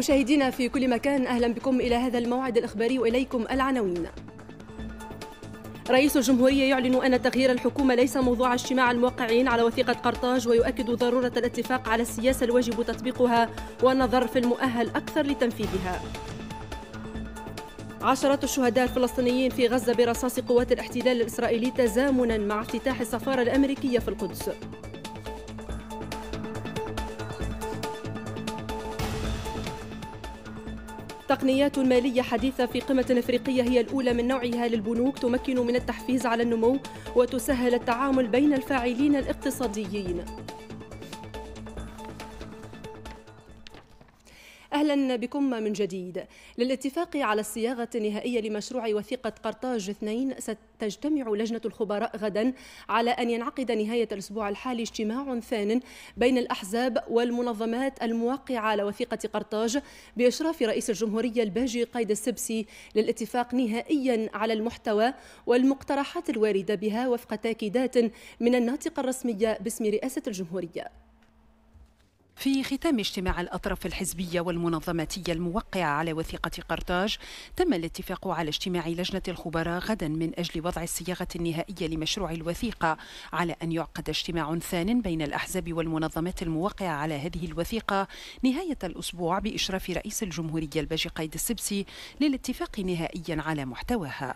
مشاهدينا في كل مكان أهلا بكم إلى هذا الموعد الإخباري وإليكم العناوين رئيس الجمهورية يعلن أن تغيير الحكومة ليس موضوع اجتماع الموقعين على وثيقة قرطاج ويؤكد ضرورة الاتفاق على السياسة الواجب تطبيقها والنظر في المؤهل أكثر لتنفيذها عشرات الشهداء الفلسطينيين في غزة برصاص قوات الاحتلال الإسرائيلي تزامنا مع افتتاح السفارة الأمريكية في القدس تقنيات مالية حديثة في قمة أفريقية هي الأولى من نوعها للبنوك تمكن من التحفيز على النمو وتسهل التعامل بين الفاعلين الاقتصاديين أهلا بكم من جديد للاتفاق على الصياغة النهائية لمشروع وثيقة قرطاج 2 ستجتمع لجنة الخبراء غدا على أن ينعقد نهاية الأسبوع الحالي اجتماع ثان بين الأحزاب والمنظمات الموقعة على وثيقة قرطاج بإشراف رئيس الجمهورية الباجي قيد السبسي للاتفاق نهائيا على المحتوى والمقترحات الواردة بها وفق تاكيدات من الناطقة الرسمية باسم رئاسة الجمهورية في ختام اجتماع الأطراف الحزبية والمنظماتية الموقعة على وثيقة قرطاج تم الاتفاق على اجتماع لجنة الخبراء غدا من أجل وضع الصياغة النهائية لمشروع الوثيقة على أن يعقد اجتماع ثان بين الأحزاب والمنظمات الموقعة على هذه الوثيقة نهاية الأسبوع بإشراف رئيس الجمهورية الباجي قيد السبسي للاتفاق نهائيا على محتواها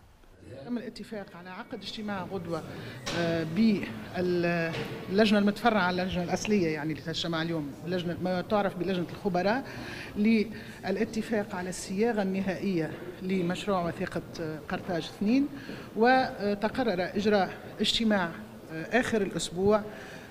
تم الاتفاق على عقد اجتماع غدوه آه، باللجنه المتفرعه على اللجنه الاصليه يعني اللي تجتمع اليوم لجنه ما تعرف بلجنه الخبراء للاتفاق على الصياغه النهائيه لمشروع وثيقه آه، قرطاج 2 وتقرر اجراء اجتماع آه، اخر الاسبوع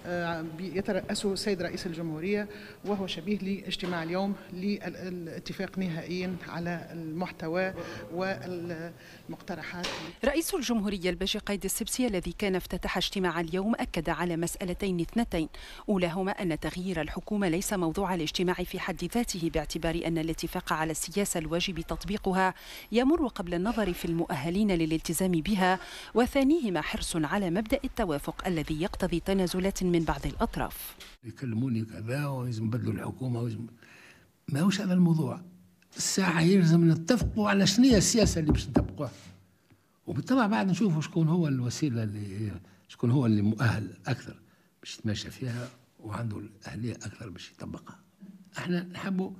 آه، يترأسه السيد رئيس الجمهورية وهو شبيه لاجتماع اليوم للاتفاق نهائيا على المحتوى والمقترحات رئيس الجمهورية الباشي قيد السبسي الذي كان افتتح اجتماع اليوم أكد على مسألتين اثنتين أولاهما أن تغيير الحكومة ليس موضوع الاجتماع في حد ذاته باعتبار أن الاتفاق على السياسة الواجب تطبيقها يمر قبل النظر في المؤهلين للالتزام بها وثانيهما حرص على مبدأ التوافق الذي يقتضي تنازلات من بعض الأطراف يكلموني كذا ولازم نبدلوا الحكومة ولازم ماهوش هذا الموضوع الساعة يلزم نتفقوا على شنو هي السياسة اللي باش نطبقوها وبالطبع بعد نشوفوا شكون هو الوسيلة اللي شكون هو اللي مؤهل أكثر باش يتماشى فيها وعنده الأهلية أكثر باش يطبقها احنا نحبوا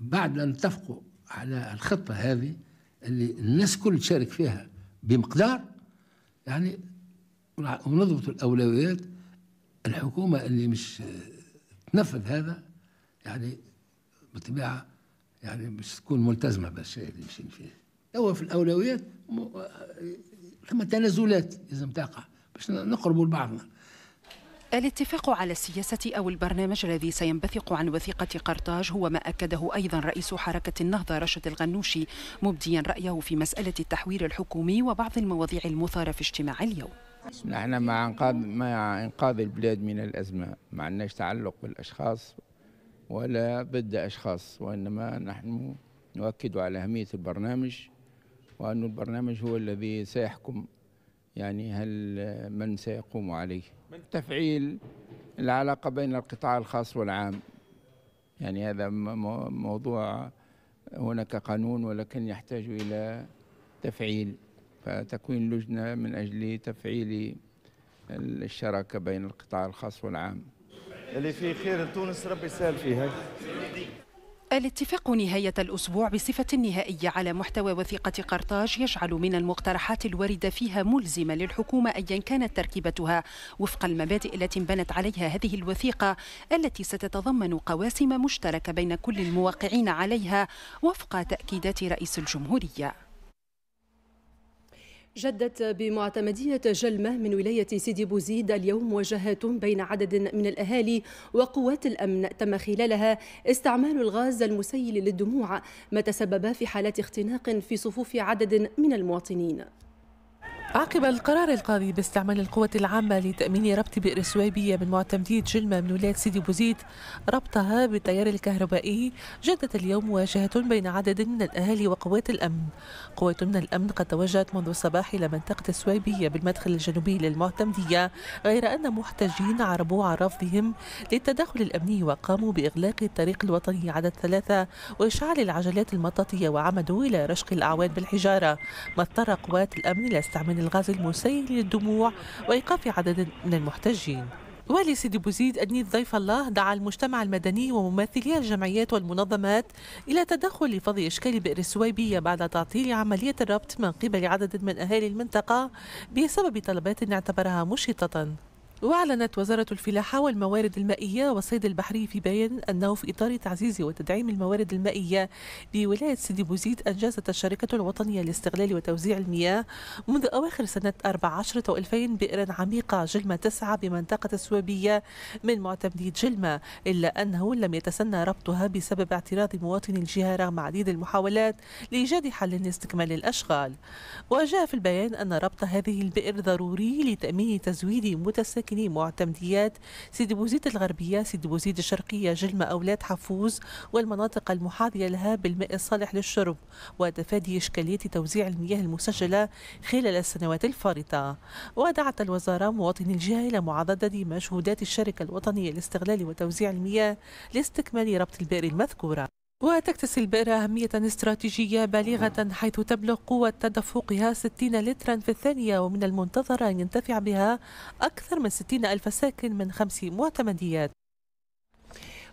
بعد أن نتفقوا على الخطة هذه اللي الناس كل تشارك فيها بمقدار يعني ونضبط الأولويات الحكومة اللي مش تنفذ هذا يعني بالطبيعة يعني مش تكون ملتزمة بالشيء اللي ماشيين فيه هو في الأولويات ثم تنازلات لازم تقع باش نقربوا لبعضنا الاتفاق على السياسة أو البرنامج الذي سينبثق عن وثيقة قرطاج هو ما أكده أيضا رئيس حركة النهضة رشد الغنوشي مبديا رأيه في مسألة التحوير الحكومي وبعض المواضيع المثارة في اجتماع اليوم نحن مع انقاذ مع انقاذ البلاد من الازمه ما عندناش تعلق بالاشخاص ولا ضد اشخاص وانما نحن نؤكد على اهميه البرنامج وان البرنامج هو الذي سيحكم يعني هل من سيقوم عليه تفعيل العلاقه بين القطاع الخاص والعام يعني هذا موضوع هناك قانون ولكن يحتاج الى تفعيل فتكوين لجنة من أجل تفعيل الشراكة بين القطاع الخاص والعام اللي فيه خير تونس ربي يسهل فيها الاتفاق نهاية الأسبوع بصفة نهائية على محتوى وثيقة قرطاج يجعل من المقترحات الواردة فيها ملزمة للحكومة أيا كانت تركيبتها وفق المبادئ التي انبنت عليها هذه الوثيقة التي ستتضمن قواسم مشتركة بين كل الموقعين عليها وفق تأكيدات رئيس الجمهورية جدت بمعتمدية جلمة من ولاية سيدي بوزيد اليوم مواجهات بين عدد من الأهالي وقوات الأمن تم خلالها استعمال الغاز المسيل للدموع ما تسبب في حالات اختناق في صفوف عدد من المواطنين عقب القرار القاضي باستعمال القوة العامة لتأمين ربط بئر سويبية من معتمدية جلمة من ولاية سيدي بوزيد ربطها بالتيار الكهربائي جدت اليوم مواجهة بين عدد من الأهالي وقوات الأمن قوات من الأمن قد توجهت منذ الصباح إلى منطقة السويبية بالمدخل الجنوبي للمعتمدية غير أن محتجين عربوا عن رفضهم للتدخل الأمني وقاموا بإغلاق الطريق الوطني عدد ثلاثة وإشعال العجلات المطاطية وعمدوا إلى رشق الأعوان بالحجارة ما اضطر قوات الأمن إلى استعمال عن الغاز المسيل للدموع وإيقاف عدد من المحتجين والي سيدي بوزيد أدنيد ضيف الله دعا المجتمع المدني وممثلي الجمعيات والمنظمات إلى تدخل لفض إشكال بئر السويبية بعد تعطيل عملية الربط من قبل عدد من أهالي المنطقة بسبب طلبات اعتبرها مشطة وأعلنت وزارة الفلاحة والموارد المائية والصيد البحري في بيان أنه في إطار تعزيز وتدعيم الموارد المائية بولاية سيدي بوزيد أنجزت الشركة الوطنية لاستغلال وتوزيع المياه منذ أواخر سنة 14 و2000 بئرا عميقة جلمة 9 بمنطقة السوابية من معتمدي جلمة إلا أنه لم يتسنى ربطها بسبب اعتراض مواطني الجهة رغم عديد المحاولات لإيجاد حل لاستكمال الأشغال وجاء في البيان أن ربط هذه البئر ضروري لتأمين تزويد متساكل ساكني معتمديات سيدي بوزيد الغربية سيدي بوزيد الشرقية جلمة أولاد حفوز والمناطق المحاذية لها بالماء الصالح للشرب وتفادي إشكالية توزيع المياه المسجلة خلال السنوات الفارطة ودعت الوزارة مواطني الجهة إلى معاضدة مجهودات الشركة الوطنية لاستغلال وتوزيع المياه لاستكمال ربط البئر المذكورة وتكتسي البئر أهمية استراتيجية بالغة حيث تبلغ قوة تدفقها 60 لترا في الثانية ومن المنتظر أن ينتفع بها أكثر من 60 ألف ساكن من خمس معتمديات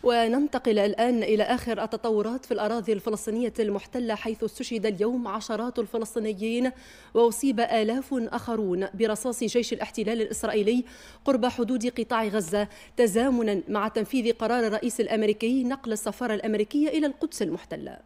وننتقل الآن إلى آخر التطورات في الأراضي الفلسطينية المحتلة حيث استشهد اليوم عشرات الفلسطينيين وأصيب آلاف آخرون برصاص جيش الاحتلال الإسرائيلي قرب حدود قطاع غزة تزامنا مع تنفيذ قرار الرئيس الأمريكي نقل السفارة الأمريكية إلى القدس المحتلة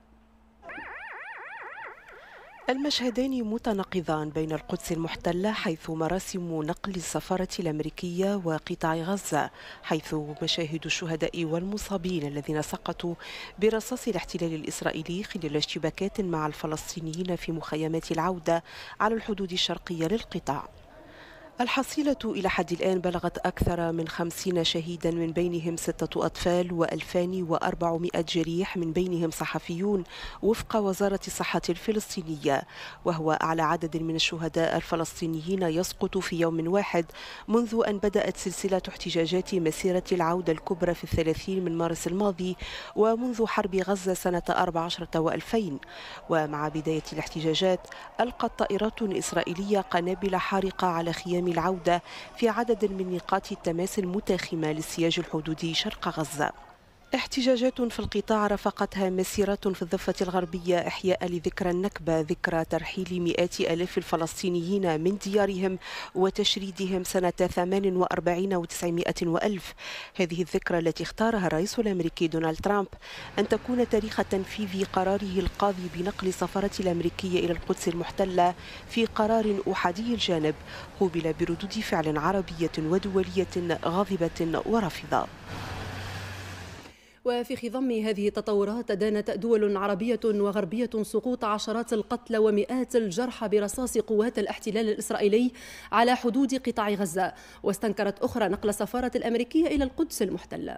المشهدان متناقضان بين القدس المحتلة حيث مراسم نقل السفارة الأمريكية وقطاع غزة حيث مشاهد الشهداء والمصابين الذين سقطوا برصاص الاحتلال الإسرائيلي خلال اشتباكات مع الفلسطينيين في مخيمات العودة على الحدود الشرقية للقطاع الحصيلة إلى حد الآن بلغت أكثر من خمسين شهيدا من بينهم ستة أطفال وألفان وأربعمائة جريح من بينهم صحفيون وفق وزارة الصحة الفلسطينية وهو أعلى عدد من الشهداء الفلسطينيين يسقط في يوم واحد منذ أن بدأت سلسلة احتجاجات مسيرة العودة الكبرى في الثلاثين من مارس الماضي ومنذ حرب غزة سنة 14 و2000 ومع بداية الاحتجاجات ألقت طائرات إسرائيلية قنابل حارقة على خيام العودة في عدد من نقاط التماس المتاخمة للسياج الحدودي شرق غزة احتجاجات في القطاع رافقتها مسيرات في الضفة الغربية إحياء لذكرى النكبة ذكرى ترحيل مئات ألاف الفلسطينيين من ديارهم وتشريدهم سنة 48 و900 وألف هذه الذكرى التي اختارها الرئيس الأمريكي دونالد ترامب أن تكون تاريخ تنفيذ قراره القاضي بنقل سفارة الأمريكية إلى القدس المحتلة في قرار أحادي الجانب قوبل بردود فعل عربية ودولية غاضبة ورافضة وفي خضم هذه التطورات دانت دول عربية وغربية سقوط عشرات القتلى ومئات الجرحى برصاص قوات الاحتلال الإسرائيلي على حدود قطاع غزة واستنكرت أخرى نقل السفارة الأمريكية إلى القدس المحتلة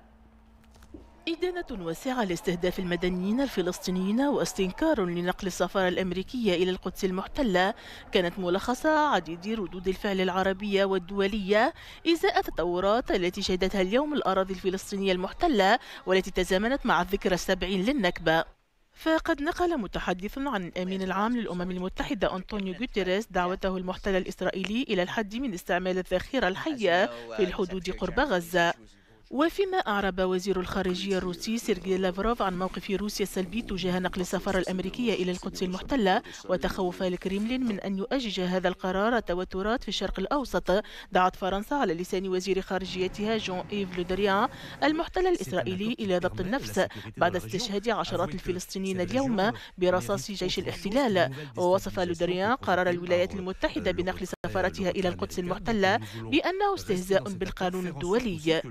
إدانة واسعة لاستهداف المدنيين الفلسطينيين واستنكار لنقل السفارة الأمريكية إلى القدس المحتلة كانت ملخصة عديد ردود الفعل العربية والدولية إزاء التطورات التي شهدتها اليوم الأراضي الفلسطينية المحتلة والتي تزامنت مع الذكرى السبعين للنكبة فقد نقل متحدث عن الأمين العام للأمم المتحدة أنطونيو غوتيريز دعوته المحتل الإسرائيلي إلى الحد من استعمال الذخيرة الحية في الحدود قرب غزة وفيما أعرب وزير الخارجية الروسي سيرجي لافروف عن موقف روسيا السلبي تجاه نقل السفارة الأمريكية إلى القدس المحتلة وتخوف الكريملين من أن يؤجج هذا القرار توترات في الشرق الأوسط دعت فرنسا على لسان وزير خارجيتها جون إيف لودريان المحتل الإسرائيلي إلى ضبط النفس بعد استشهاد عشرات الفلسطينيين اليوم برصاص جيش الاحتلال ووصف لودريان قرار الولايات المتحدة بنقل سفارتها إلى القدس المحتلة بأنه استهزاء بالقانون الدولي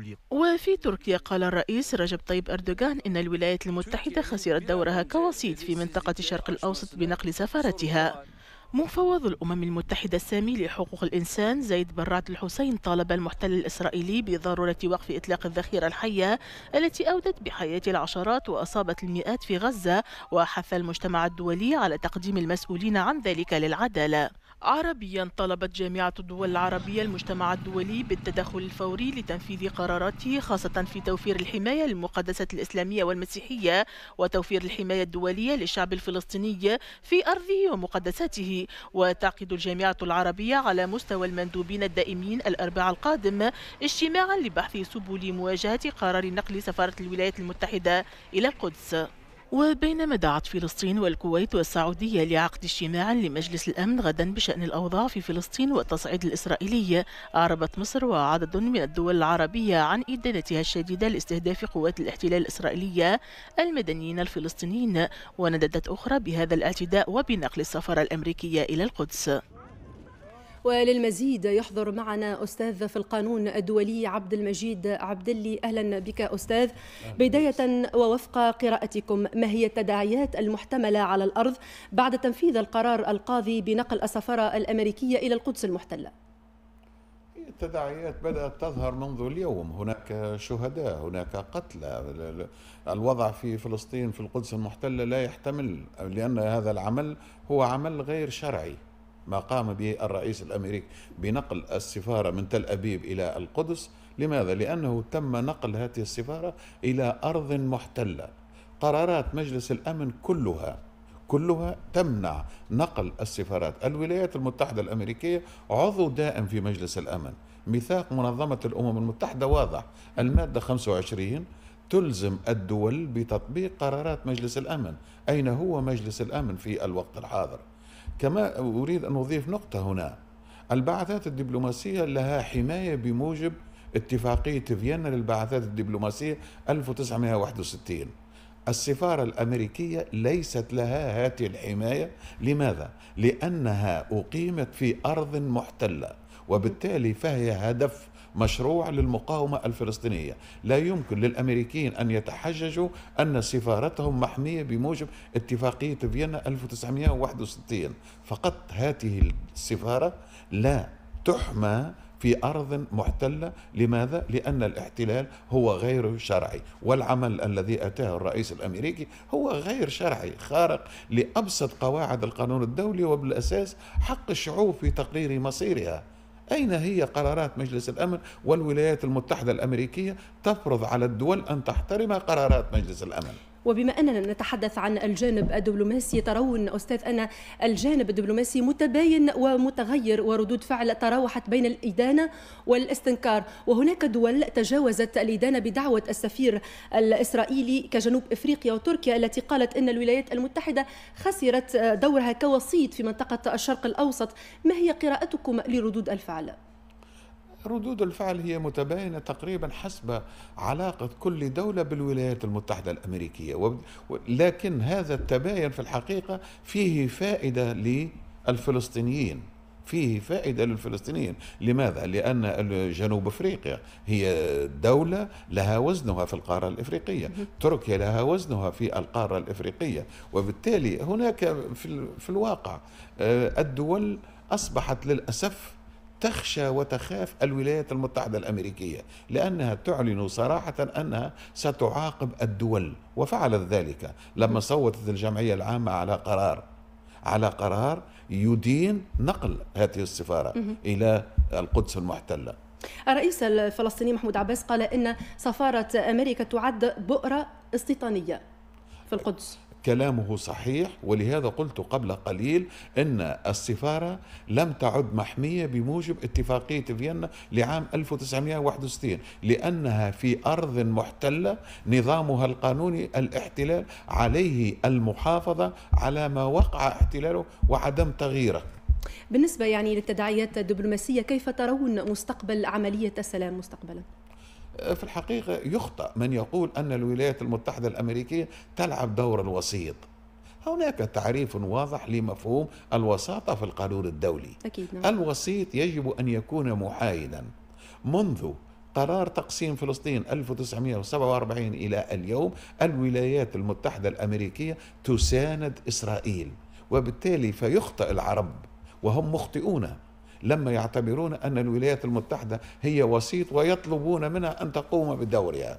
وفي تركيا قال الرئيس رجب طيب أردوغان إن الولايات المتحدة خسرت دورها كوسيط في منطقة الشرق الأوسط بنقل سفارتها مفوض الأمم المتحدة السامي لحقوق الإنسان زيد برات الحسين طالب المحتل الإسرائيلي بضرورة وقف إطلاق الذخيرة الحية التي أودت بحياة العشرات وأصابت المئات في غزة وحث المجتمع الدولي على تقديم المسؤولين عن ذلك للعدالة عربيا طلبت جامعة الدول العربية المجتمع الدولي بالتدخل الفوري لتنفيذ قراراته خاصة في توفير الحماية للمقدسة الإسلامية والمسيحية وتوفير الحماية الدولية للشعب الفلسطيني في أرضه ومقدساته وتعقد الجامعة العربية على مستوى المندوبين الدائمين الأربعاء القادم اجتماعا لبحث سبل مواجهة قرار نقل سفارة الولايات المتحدة إلى القدس وبينما دعت فلسطين والكويت والسعودية لعقد اجتماع لمجلس الأمن غدا بشأن الأوضاع في فلسطين والتصعيد الإسرائيلي أعربت مصر وعدد من الدول العربية عن إدانتها الشديدة لاستهداف قوات الاحتلال الإسرائيلية المدنيين الفلسطينيين ونددت أخرى بهذا الاعتداء وبنقل السفارة الأمريكية إلى القدس وللمزيد يحضر معنا أستاذ في القانون الدولي عبد المجيد عبدلي أهلا بك أستاذ بداية ووفق قراءتكم ما هي التداعيات المحتملة على الأرض بعد تنفيذ القرار القاضي بنقل السفارة الأمريكية إلى القدس المحتلة التداعيات بدأت تظهر منذ اليوم هناك شهداء هناك قتلى الوضع في فلسطين في القدس المحتلة لا يحتمل لأن هذا العمل هو عمل غير شرعي ما قام به الرئيس الامريكي بنقل السفاره من تل ابيب الى القدس لماذا؟ لانه تم نقل هذه السفاره الى ارض محتله قرارات مجلس الامن كلها كلها تمنع نقل السفارات الولايات المتحدة الأمريكية عضو دائم في مجلس الأمن ميثاق منظمة الأمم المتحدة واضح المادة 25 تلزم الدول بتطبيق قرارات مجلس الأمن أين هو مجلس الأمن في الوقت الحاضر كما أريد أن أضيف نقطة هنا البعثات الدبلوماسية لها حماية بموجب اتفاقية فيينا للبعثات الدبلوماسية 1961 السفارة الأمريكية ليست لها هذه الحماية لماذا؟ لأنها أقيمت في أرض محتلة وبالتالي فهي هدف مشروع للمقاومة الفلسطينية لا يمكن للأمريكيين أن يتحججوا أن سفارتهم محمية بموجب اتفاقية فيينا 1961 فقط هذه السفارة لا تحمى في أرض محتلة لماذا؟ لأن الاحتلال هو غير شرعي والعمل الذي أتاه الرئيس الأمريكي هو غير شرعي خارق لأبسط قواعد القانون الدولي وبالأساس حق الشعوب في تقرير مصيرها أين هي قرارات مجلس الأمن والولايات المتحدة الأمريكية تفرض على الدول أن تحترم قرارات مجلس الأمن وبما أننا نتحدث عن الجانب الدبلوماسي ترون أستاذ أنا الجانب الدبلوماسي متباين ومتغير وردود فعل تراوحت بين الإدانة والاستنكار وهناك دول تجاوزت الإدانة بدعوة السفير الإسرائيلي كجنوب إفريقيا وتركيا التي قالت أن الولايات المتحدة خسرت دورها كوسيط في منطقة الشرق الأوسط ما هي قراءتكم لردود الفعل؟ ردود الفعل هي متباينة تقريبا حسب علاقة كل دولة بالولايات المتحدة الأمريكية لكن هذا التباين في الحقيقة فيه فائدة للفلسطينيين فيه فائدة للفلسطينيين لماذا؟ لأن جنوب أفريقيا هي دولة لها وزنها في القارة الإفريقية تركيا لها وزنها في القارة الإفريقية وبالتالي هناك في الواقع آه، الدول أصبحت للأسف تخشى وتخاف الولايات المتحدة الأمريكية لأنها تعلن صراحة أنها ستعاقب الدول وفعلت ذلك لما صوتت الجمعية العامة على قرار على قرار يدين نقل هذه السفارة إلى القدس المحتلة الرئيس الفلسطيني محمود عباس قال إن سفارة أمريكا تعد بؤرة استيطانية في القدس كلامه صحيح ولهذا قلت قبل قليل ان السفاره لم تعد محميه بموجب اتفاقيه فيينا لعام 1961 لانها في ارض محتله نظامها القانوني الاحتلال عليه المحافظه على ما وقع احتلاله وعدم تغييره. بالنسبه يعني للتداعيات الدبلوماسيه كيف ترون مستقبل عمليه السلام مستقبلا؟ في الحقيقة يخطأ من يقول أن الولايات المتحدة الأمريكية تلعب دور الوسيط هناك تعريف واضح لمفهوم الوساطة في القانون الدولي أكيد نعم. الوسيط يجب أن يكون محايدا منذ قرار تقسيم فلسطين 1947 إلى اليوم الولايات المتحدة الأمريكية تساند إسرائيل وبالتالي فيخطئ العرب وهم مخطئون لما يعتبرون أن الولايات المتحدة هي وسيط ويطلبون منها أن تقوم بدورها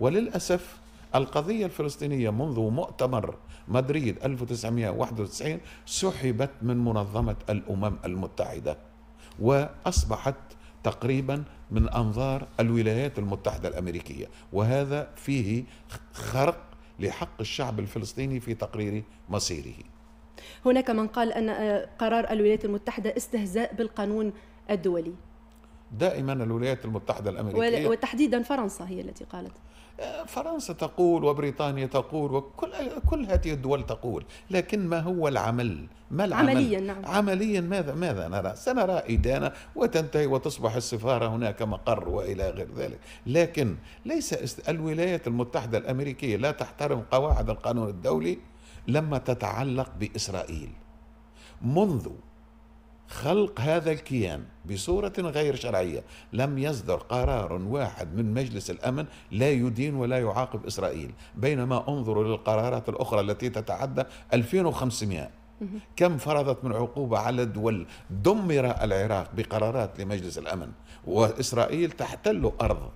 وللأسف القضية الفلسطينية منذ مؤتمر مدريد 1991 سحبت من منظمة الأمم المتحدة وأصبحت تقريبا من أنظار الولايات المتحدة الأمريكية وهذا فيه خرق لحق الشعب الفلسطيني في تقرير مصيره هناك من قال أن آه، قرار الولايات المتحدة استهزاء بالقانون الدولي دائما الولايات المتحدة الأمريكية وتحديدا فرنسا هي التي قالت آه، فرنسا تقول وبريطانيا تقول وكل كل هذه الدول تقول لكن ما هو العمل ما العمل عمليا نعم. عمليا ماذا ماذا نرى سنرى إدانة وتنتهي وتصبح السفارة هناك مقر وإلى غير ذلك لكن ليس الولايات المتحدة الأمريكية لا تحترم قواعد القانون الدولي لما تتعلق باسرائيل منذ خلق هذا الكيان بصورة غير شرعية لم يصدر قرار واحد من مجلس الأمن لا يدين ولا يعاقب إسرائيل بينما انظروا للقرارات الأخرى التي تتعدى 2500 كم فرضت من عقوبة على الدول دمر العراق بقرارات لمجلس الأمن وإسرائيل تحتل أرض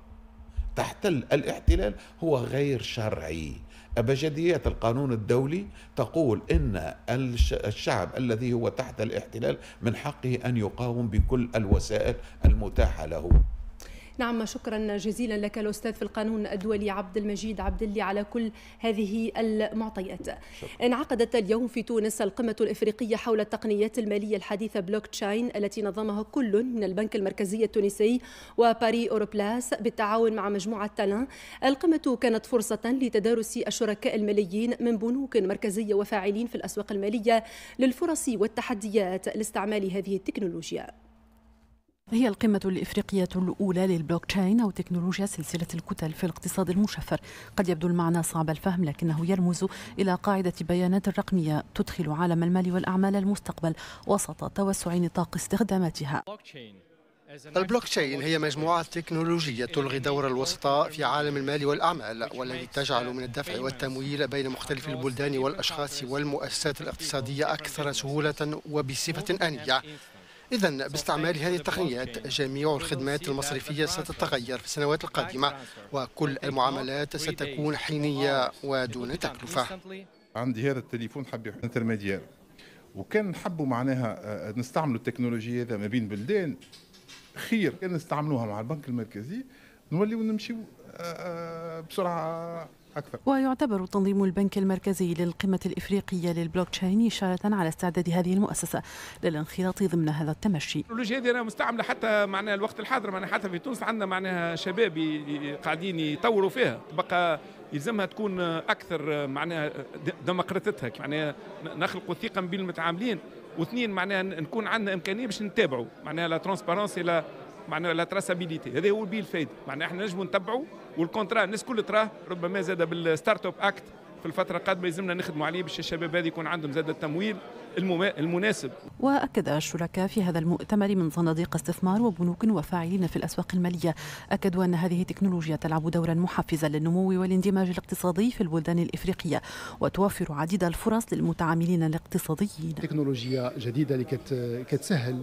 تحتل الاحتلال هو غير شرعي ابجديات القانون الدولي تقول إن الشعب الذي هو تحت الاحتلال من حقه أن يقاوم بكل الوسائل المتاحة له نعم شكرا جزيلا لك الأستاذ في القانون الدولي عبد المجيد عبد اللي على كل هذه المعطيات شكرا. انعقدت اليوم في تونس القمة الإفريقية حول التقنيات المالية الحديثة بلوك تشاين التي نظمها كل من البنك المركزي التونسي وباري أوروبلاس بالتعاون مع مجموعة تالان القمة كانت فرصة لتدارس الشركاء الماليين من بنوك مركزية وفاعلين في الأسواق المالية للفرص والتحديات لاستعمال هذه التكنولوجيا هي القمة الإفريقية الأولى للبلوك تشين أو تكنولوجيا سلسلة الكتل في الاقتصاد المشفر قد يبدو المعنى صعب الفهم لكنه يرمز إلى قاعدة بيانات رقمية تدخل عالم المال والأعمال المستقبل وسط توسع نطاق استخداماتها البلوك تشين هي مجموعة تكنولوجية تلغي دور الوسطاء في عالم المال والأعمال والتي تجعل من الدفع والتمويل بين مختلف البلدان والأشخاص والمؤسسات الاقتصادية أكثر سهولة وبصفة آنية إذا باستعمال هذه التقنيات جميع الخدمات المصرفية ستتغير في السنوات القادمة وكل المعاملات ستكون حينية ودون تكلفة عندي هذا التليفون حبي انترميديير وكان نحبوا معناها آه، آه، نستعملوا التكنولوجيا هذا ما بين بلدان خير كان نستعملوها مع البنك المركزي نوليو نمشيو آه، بسرعه أكثر ويعتبر تنظيم البنك المركزي للقمة الإفريقية للبلوك تشين إشارة على استعداد هذه المؤسسة للانخراط ضمن هذا التمشي التكنولوجيا هذه مستعملة حتى معناها الوقت الحاضر معناها حتى في تونس عندنا معناها شباب قاعدين يطوروا فيها بقى يلزمها تكون اكثر معناها ديمقراطيتها معناها نخلقوا ثقه بين المتعاملين واثنين معناها نكون عندنا امكانيه باش نتابعوا معناها لا ترونسبارونسي لا معناها لا تراسابيليتي هذا هو البي الفايد معناها احنا نجموا نتبعوا والكونترا الناس كل تراه ربما زاد بالستارت اب اكت في الفترة القادمة يلزمنا نخدموا عليه باش الشباب هذه يكون عندهم زاد التمويل المناسب وأكد الشركاء في هذا المؤتمر من صناديق استثمار وبنوك وفاعلين في الأسواق المالية أكدوا أن هذه التكنولوجيا تلعب دورا محفزا للنمو والاندماج الاقتصادي في البلدان الإفريقية وتوفر عديد الفرص للمتعاملين الاقتصاديين تكنولوجيا جديدة اللي كتسهل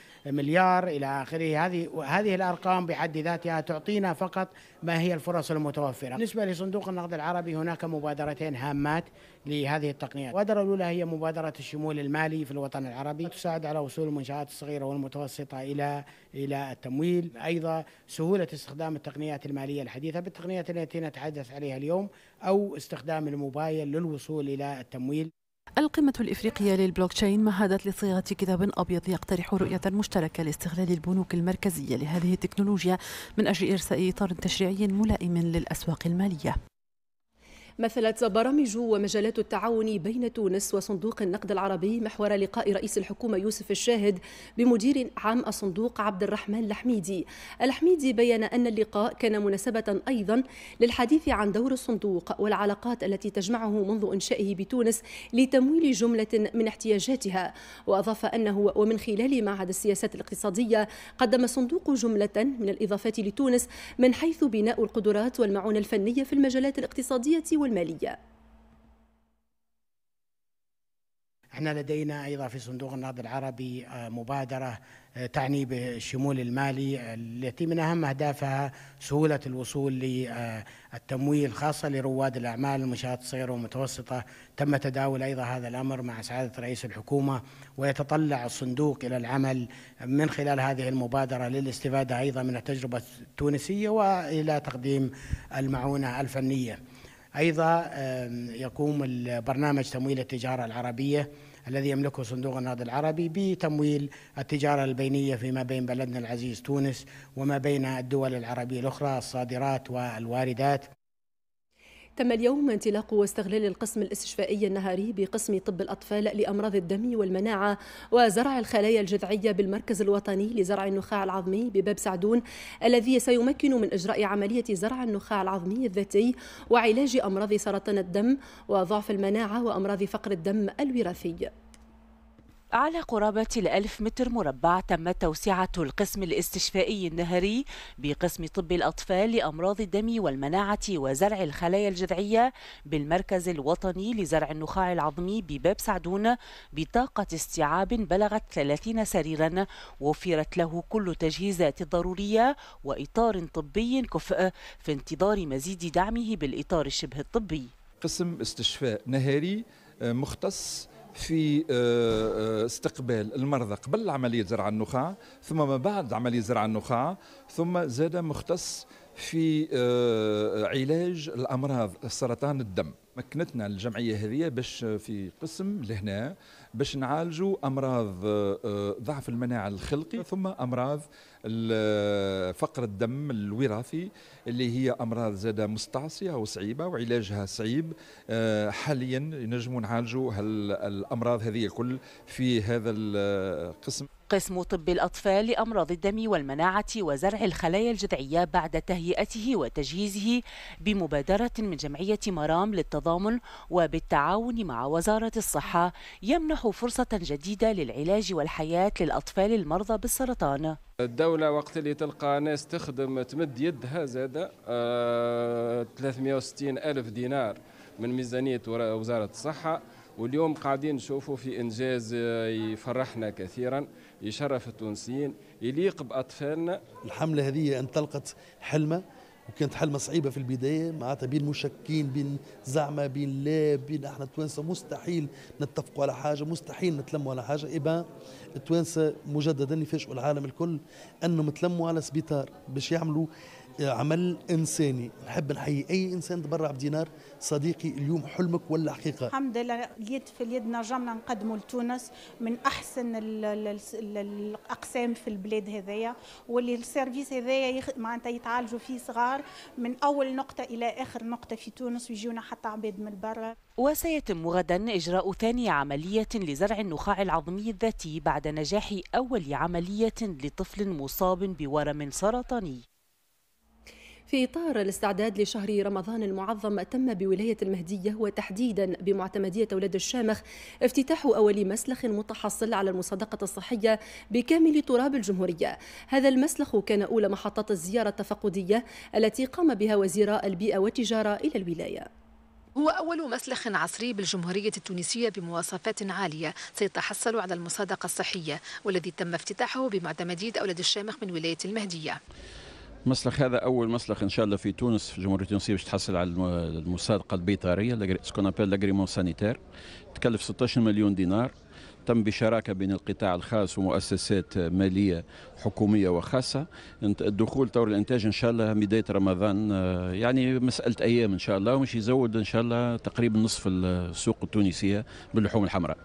مليار الى اخره هذه هذه الارقام بحد ذاتها تعطينا فقط ما هي الفرص المتوفره بالنسبه لصندوق النقد العربي هناك مبادرتين هامات لهذه التقنيات المبادره الاولى هي مبادره الشمول المالي في الوطن العربي تساعد على وصول المنشات الصغيره والمتوسطه الى الى التمويل ايضا سهوله استخدام التقنيات الماليه الحديثه بالتقنيات التي نتحدث عليها اليوم او استخدام الموبايل للوصول الى التمويل القمة الإفريقية للبلوكتشين مهدت لصيغة كتاب أبيض يقترح رؤية مشتركة لاستغلال البنوك المركزية لهذه التكنولوجيا من أجل إرساء إطار تشريعي ملائم للأسواق المالية مثلت برامج ومجالات التعاون بين تونس وصندوق النقد العربي محور لقاء رئيس الحكومة يوسف الشاهد بمدير عام الصندوق عبد الرحمن الحميدي الحميدي بيّن أن اللقاء كان مناسبة أيضا للحديث عن دور الصندوق والعلاقات التي تجمعه منذ إنشائه بتونس لتمويل جملة من احتياجاتها وأضاف أنه ومن خلال معهد السياسات الاقتصادية قدم الصندوق جملة من الإضافات لتونس من حيث بناء القدرات والمعونة الفنية في المجالات الاقتصادية وال المالية احنا لدينا ايضا في صندوق النقد العربي آه، مبادره آه، تعني بالشمول المالي آه، التي من اهم اهدافها سهوله الوصول للتمويل خاصه لرواد الاعمال المنشات الصغيره والمتوسطه، تم تداول ايضا هذا الامر مع سعاده رئيس الحكومه ويتطلع الصندوق الى العمل من خلال هذه المبادره للاستفاده ايضا من التجربه التونسيه والى تقديم المعونه الفنيه. أيضا يقوم برنامج تمويل التجارة العربية الذي يملكه صندوق النقد العربي بتمويل التجارة البينية فيما بين بلدنا العزيز تونس وما بين الدول العربية الأخرى الصادرات والواردات تم اليوم انطلاق واستغلال القسم الاستشفائي النهاري بقسم طب الأطفال لأمراض الدم والمناعة وزرع الخلايا الجذعية بالمركز الوطني لزرع النخاع العظمي بباب سعدون الذي سيمكن من إجراء عملية زرع النخاع العظمي الذاتي وعلاج أمراض سرطان الدم وضعف المناعة وأمراض فقر الدم الوراثي على قرابة الألف متر مربع تم توسعة القسم الاستشفائي النهري بقسم طب الأطفال لأمراض الدم والمناعة وزرع الخلايا الجذعية بالمركز الوطني لزرع النخاع العظمي بباب سعدون بطاقة استيعاب بلغت 30 سريرا وفرت له كل التجهيزات الضرورية وإطار طبي كفء في انتظار مزيد دعمه بالإطار الشبه الطبي قسم استشفاء نهري آه، مختص في آه، آه، استقبال المرضى قبل عمليه زرع النخاع ثم ما بعد عمليه زرع النخاع ثم زاد مختص في آه، علاج الامراض سرطان الدم مكنتنا الجمعيه هذه باش في قسم لهنا باش نعالجوا امراض آه، آه، ضعف المناعه الخلقي ثم امراض فقر الدم الوراثي اللي هي امراض زاده مستعصيه وصعيبه وعلاجها صعيب حاليا نجموا نعالجوا الامراض هذه كل في هذا القسم قسم طب الأطفال لأمراض الدم والمناعة وزرع الخلايا الجذعية بعد تهيئته وتجهيزه بمبادرة من جمعية مرام للتضامن وبالتعاون مع وزارة الصحة يمنح فرصة جديدة للعلاج والحياة للأطفال المرضى بالسرطان الدولة وقت اللي تلقى ناس تخدم تمد يدها زادة آه، 360 ألف دينار من ميزانية وزارة الصحة واليوم قاعدين نشوفوا في إنجاز آه، يفرحنا كثيرا يشرف التونسيين يليق باطفالنا الحمله هذه انطلقت حلمه وكانت حلمه صعيبه في البدايه معناتها بين مشكين بين زعمه بين لا بين احنا التوانسه مستحيل نتفقوا على حاجه مستحيل نتلموا على حاجه ايبا التوانسه مجددا يفاجئوا العالم الكل انهم تلموا على سبيطار باش يعملوا عمل انساني نحب نحيي اي انسان تبرع بدينار صديقي اليوم حلمك ولا حقيقه الحمد لله اليد في اليد نجمنا نقدموا لتونس من احسن الاقسام في البلاد هذايا واللي السيرفيس هذايا معناتها يتعالجوا فيه صغار من اول نقطه الى اخر نقطه في تونس ويجيونا حتى عباد من برا وسيتم غدا اجراء ثاني عمليه لزرع النخاع العظمي الذاتي بعد نجاح اول عمليه لطفل مصاب بورم سرطاني في إطار الاستعداد لشهر رمضان المعظم تم بولاية المهدية وتحديدا بمعتمدية أولاد الشامخ افتتاح أول مسلخ متحصل على المصادقة الصحية بكامل تراب الجمهورية هذا المسلخ كان أولى محطات الزيارة التفقدية التي قام بها وزير البيئة والتجارة إلى الولاية هو أول مسلخ عصري بالجمهورية التونسية بمواصفات عالية سيتحصل على المصادقة الصحية والذي تم افتتاحه بمعتمدية أولاد الشامخ من ولاية المهدية المسلخ هذا اول مسلخ ان شاء الله في تونس في الجمهوريه التونسيه باش تحصل على المصادقه البيطاريه سكون ابل لاغريمون سانيتير تكلف 16 مليون دينار تم بشراكة بين القطاع الخاص ومؤسسات مالية حكومية وخاصة الدخول طور الإنتاج إن شاء الله بداية رمضان آه، يعني مسألة أيام إن شاء الله ومش يزود إن شاء الله تقريبا نصف السوق التونسية باللحوم الحمراء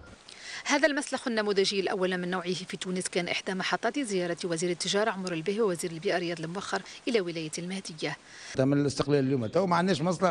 هذا المسلخ النموذجي الأول من نوعه في تونس كان إحدى محطات زيارة وزير التجارة عمر البهي ووزير البيئة رياض المبخر إلى ولاية المهدية تم الاستقلال اليوم تو ما عندناش مسلخ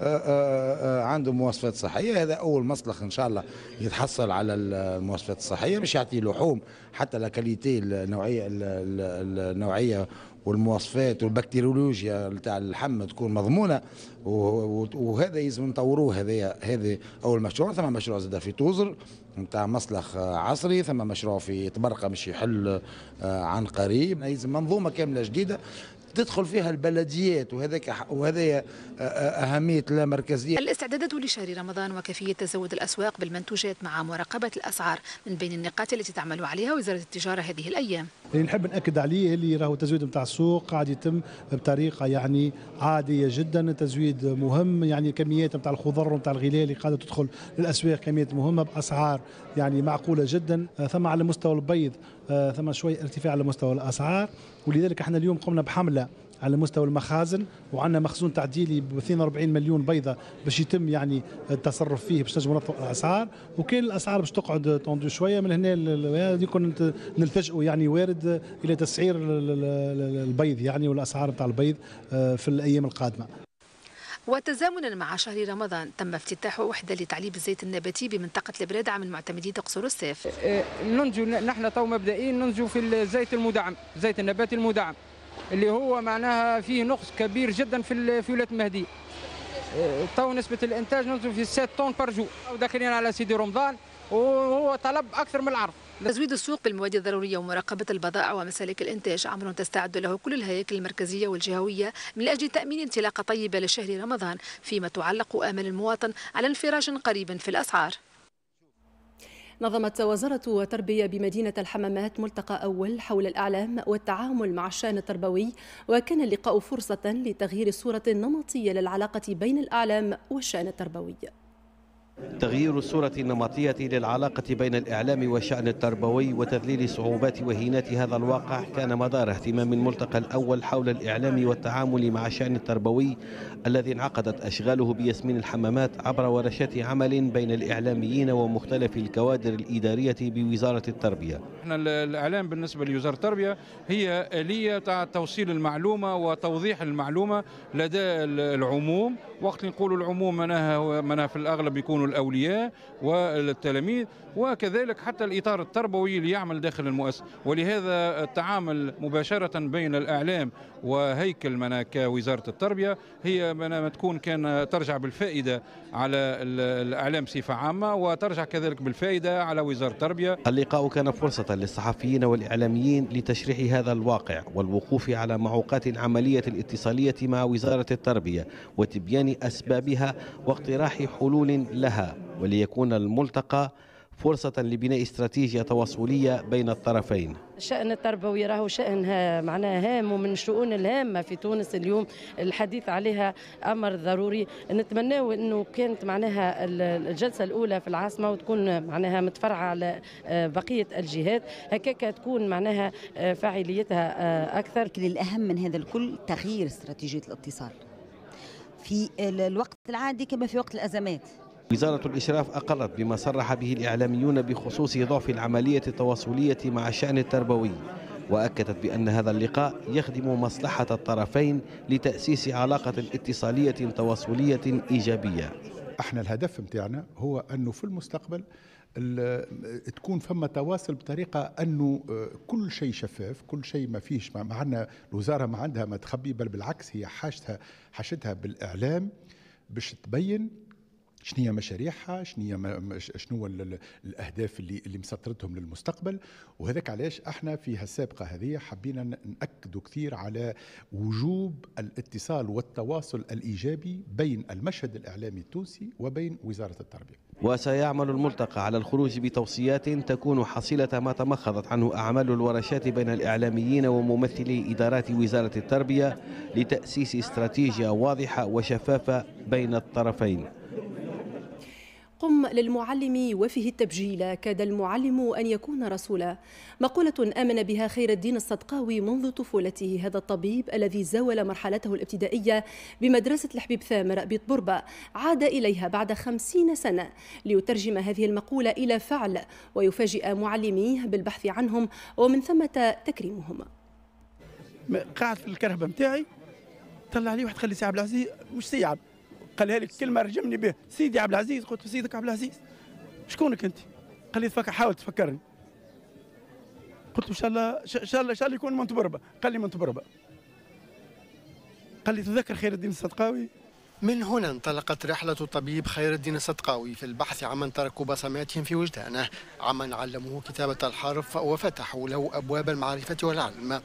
آه، آه، آه، عنده مواصفات صحيه هذا اول مسلخ ان شاء الله يتحصل على المواصفات الصحيه باش يعطي لحوم حتى لا كاليتي النوعيه النوعيه والمواصفات والبكتيريولوجيا نتاع اللحم تكون مضمونه وهذا يلزم نطوروه هذا هذا اول مشروع ثم مشروع زاد في توزر نتاع مسلخ عصري ثم مشروع في طبرقه مش يحل آه، عن قريب لازم منظومه كامله جديده تدخل فيها البلديات وهذا وهذا اهميه لا مركزيه الاستعدادات لشهر رمضان وكيفيه تزود الاسواق بالمنتوجات مع مراقبه الاسعار من بين النقاط التي تعمل عليها وزاره التجاره هذه الايام اللي نحب ناكد عليه اللي راهو التزويد نتاع السوق قاعد يتم بطريقه يعني عاديه جدا تزويد مهم يعني الكميات نتاع الخضر ونتاع الغلال اللي قاعده تدخل للاسواق كميات مهمه باسعار يعني معقوله جدا آه، ثم على مستوى البيض آه، ثم شوي ارتفاع على مستوى الاسعار ولذلك احنا اليوم قمنا بحمله على مستوى المخازن وعندنا مخزون تعديلي ب 42 مليون بيضه باش يتم يعني التصرف فيه باش نجم نرفعوا الاسعار وكاين الاسعار باش تقعد طوندو شويه من هنا يكون نلتجئوا يعني وارد الى تسعير البيض يعني والاسعار بتاع البيض آه، في الايام القادمه وتزامنا مع شهر رمضان تم افتتاح وحده لتعليب الزيت النباتي بمنطقه البرادع من معتمدي تقصر السيف آه، ننجو نحن تو مبدئيا ننجو في الزيت المدعم زيت النباتي المدعم اللي هو معناها فيه نقص كبير جدا في في ولايه المهدي تو اه، نسبه الانتاج نزل في 6 طن بار جو وداخلين على سيدي رمضان وهو طلب اكثر من العرض تزويد السوق بالمواد الضرورية ومراقبة البضائع ومسالك الإنتاج أمر تستعد له كل الهياكل المركزية والجهوية من أجل تأمين انطلاقة طيبة لشهر رمضان فيما تعلق آمال المواطن على انفراج قريب في الأسعار نظمت وزارة التربية بمدينة الحمامات ملتقى أول حول الأعلام والتعامل مع الشأن التربوي وكان اللقاء فرصة لتغيير صورة نمطية للعلاقة بين الأعلام والشأن التربوي تغيير الصورة النمطية للعلاقة بين الإعلام والشأن التربوي وتذليل صعوبات وهينات هذا الواقع كان مدار اهتمام الملتقى الأول حول الإعلام والتعامل مع الشأن التربوي الذي انعقدت أشغاله بياسمين الحمامات عبر ورشات عمل بين الإعلاميين ومختلف الكوادر الإدارية بوزارة التربية احنا الإعلام بالنسبة لوزارة التربية هي آلية تاع توصيل المعلومة وتوضيح المعلومة لدى العموم وقت نقولوا العموم معناها معناها في الأغلب يكونوا الأولياء والتلاميذ وكذلك حتى الإطار التربوي اللي يعمل داخل المؤسسة ولهذا التعامل مباشرة بين الأعلام وهيكل مناك وزاره التربية هي ما تكون كان ترجع بالفائدة على الأعلام بصفة عامة وترجع كذلك بالفائدة على وزارة التربية اللقاء كان فرصة للصحفيين والإعلاميين لتشريح هذا الواقع والوقوف على معوقات العملية الاتصالية مع وزارة التربية وتبيان أسبابها واقتراح حلول لها وليكون الملتقى فرصة لبناء استراتيجية تواصلية بين الطرفين الشأن التربوي راهو شأن معناه هام ومن الشؤون الهامة في تونس اليوم الحديث عليها أمر ضروري نتمناو أنه كانت معناها الجلسة الأولى في العاصمة وتكون معناها متفرعة على آه، بقية الجهات هكاك تكون معناها آه، فاعليتها آه، أكثر الأهم من هذا الكل تغيير استراتيجية الاتصال في الوقت العادي كما في وقت الأزمات وزارة الإشراف أقرت بما صرح به الإعلاميون بخصوص ضعف العملية التواصلية مع الشأن التربوي وأكدت بأن هذا اللقاء يخدم مصلحة الطرفين لتأسيس علاقة اتصالية تواصلية إيجابية احنا الهدف متاعنا هو انه في المستقبل تكون فما تواصل بطريقه انه آه، كل شيء شفاف، كل شيء ما فيش ما عندنا الوزاره ما عندها ما تخبي بل بالعكس هي حاجتها حاجتها بالاعلام باش تبين شنو هي مشاريعها شنو هي شنو الاهداف اللي اللي مسطرتهم للمستقبل وهذاك علاش احنا في هالسابقه هذه حبينا ناكدوا كثير على وجوب الاتصال والتواصل الايجابي بين المشهد الاعلامي التونسي وبين وزاره التربيه وسيعمل الملتقى على الخروج بتوصيات تكون حصيله ما تمخضت عنه اعمال الورشات بين الاعلاميين وممثلي ادارات وزاره التربيه لتاسيس استراتيجيه واضحه وشفافه بين الطرفين للمعلم وفه التبجيل كاد المعلم أن يكون رسولا مقولة آمن بها خير الدين الصدقاوي منذ طفولته هذا الطبيب الذي زاول مرحلته الابتدائية بمدرسة الحبيب ثامر بطبربة عاد إليها بعد خمسين سنة ليترجم هذه المقولة إلى فعل ويفاجئ معلميه بالبحث عنهم ومن ثمة تكريمهم قاعد في الكرهبة متاعي طلع لي واحد خلي سعب العزيز مش سيعب قالها لي كلمه رجمني به سيدي عبد العزيز قلت له سيدك عبد العزيز شكونك انت؟ قال لي تفكر حاول تفكرني قلت له ان شاء الله ان شاء الله ان شاء الله يكون من تبربه قال لي من تبربه قال لي تذكر خير الدين الصدقاوي من هنا انطلقت رحلة الطبيب خير الدين الصدقاوي في البحث عمن تركوا بصماتهم في وجدانه عمن علموه كتابة الحرف وفتحوا له أبواب المعرفة والعلم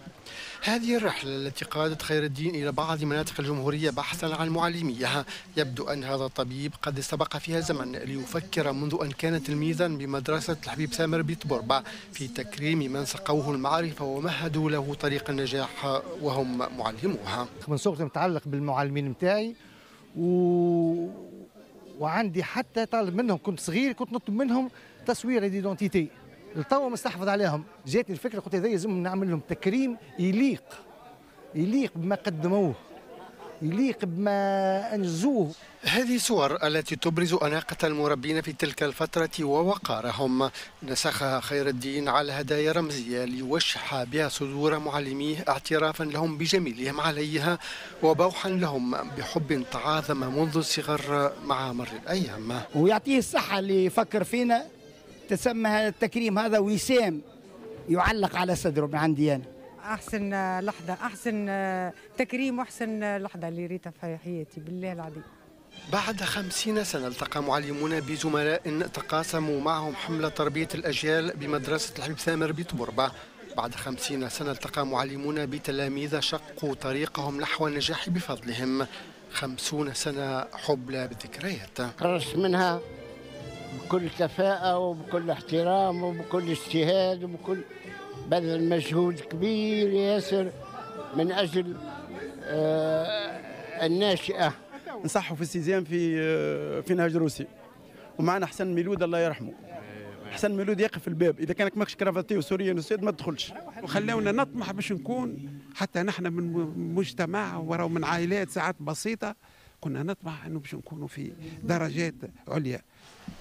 هذه الرحلة التي قادت خير الدين إلى بعض مناطق الجمهورية بحثا عن معلميها يبدو أن هذا الطبيب قد سبق فيها زمن ليفكر منذ أن كان تلميذا بمدرسة الحبيب سامر بيت بوربا في تكريم من سقوه المعرفة ومهدوا له طريق النجاح وهم معلموها من صغري متعلق بالمعلمين متاعي و... وعندي حتى طالب منهم كنت صغير كنت نطلب منهم تصوير ايدونتيتي لتوا مستحفظ عليهم جاتني الفكره قلت هذا لازم نعمل لهم تكريم يليق يليق بما قدموه يليق بما أنجزوه هذه صور التي تبرز أناقة المربين في تلك الفترة ووقارهم نسخها خير الدين على هدايا رمزية ليوشح بها صدور معلميه اعترافا لهم بجميلهم عليها وبوحا لهم بحب تعاظم منذ الصغر مع مر الأيام ويعطيه الصحة اللي يفكر فينا تسمى التكريم هذا وسام يعلق على صدره من عندي أنا احسن لحظه احسن تكريم واحسن لحظه اللي ريتها في حياتي بالله العظيم بعد خمسين سنة التقى معلمون بزملاء تقاسموا معهم حملة تربية الأجيال بمدرسة الحبيب ثامر بتبربة بعد خمسين سنة التقى معلمون بتلاميذ شقوا طريقهم نحو النجاح بفضلهم خمسون سنة حبلة بالذكريات خرجت منها بكل كفاءة وبكل احترام وبكل اجتهاد وبكل بذل مجهود كبير ياسر من اجل آه، الناشئه نصحوا في السيزيام في آه، في نهج روسي ومعنا حسن ميلود الله يرحمه حسن ميلود يقف في الباب اذا كانك ماكش كرافاتي وسوريا نسيت ما تدخلش وخلاونا نطمح باش نكون حتى نحن من مجتمع وراو من عائلات ساعات بسيطه كنا نطمح انه باش نكونوا في درجات عليا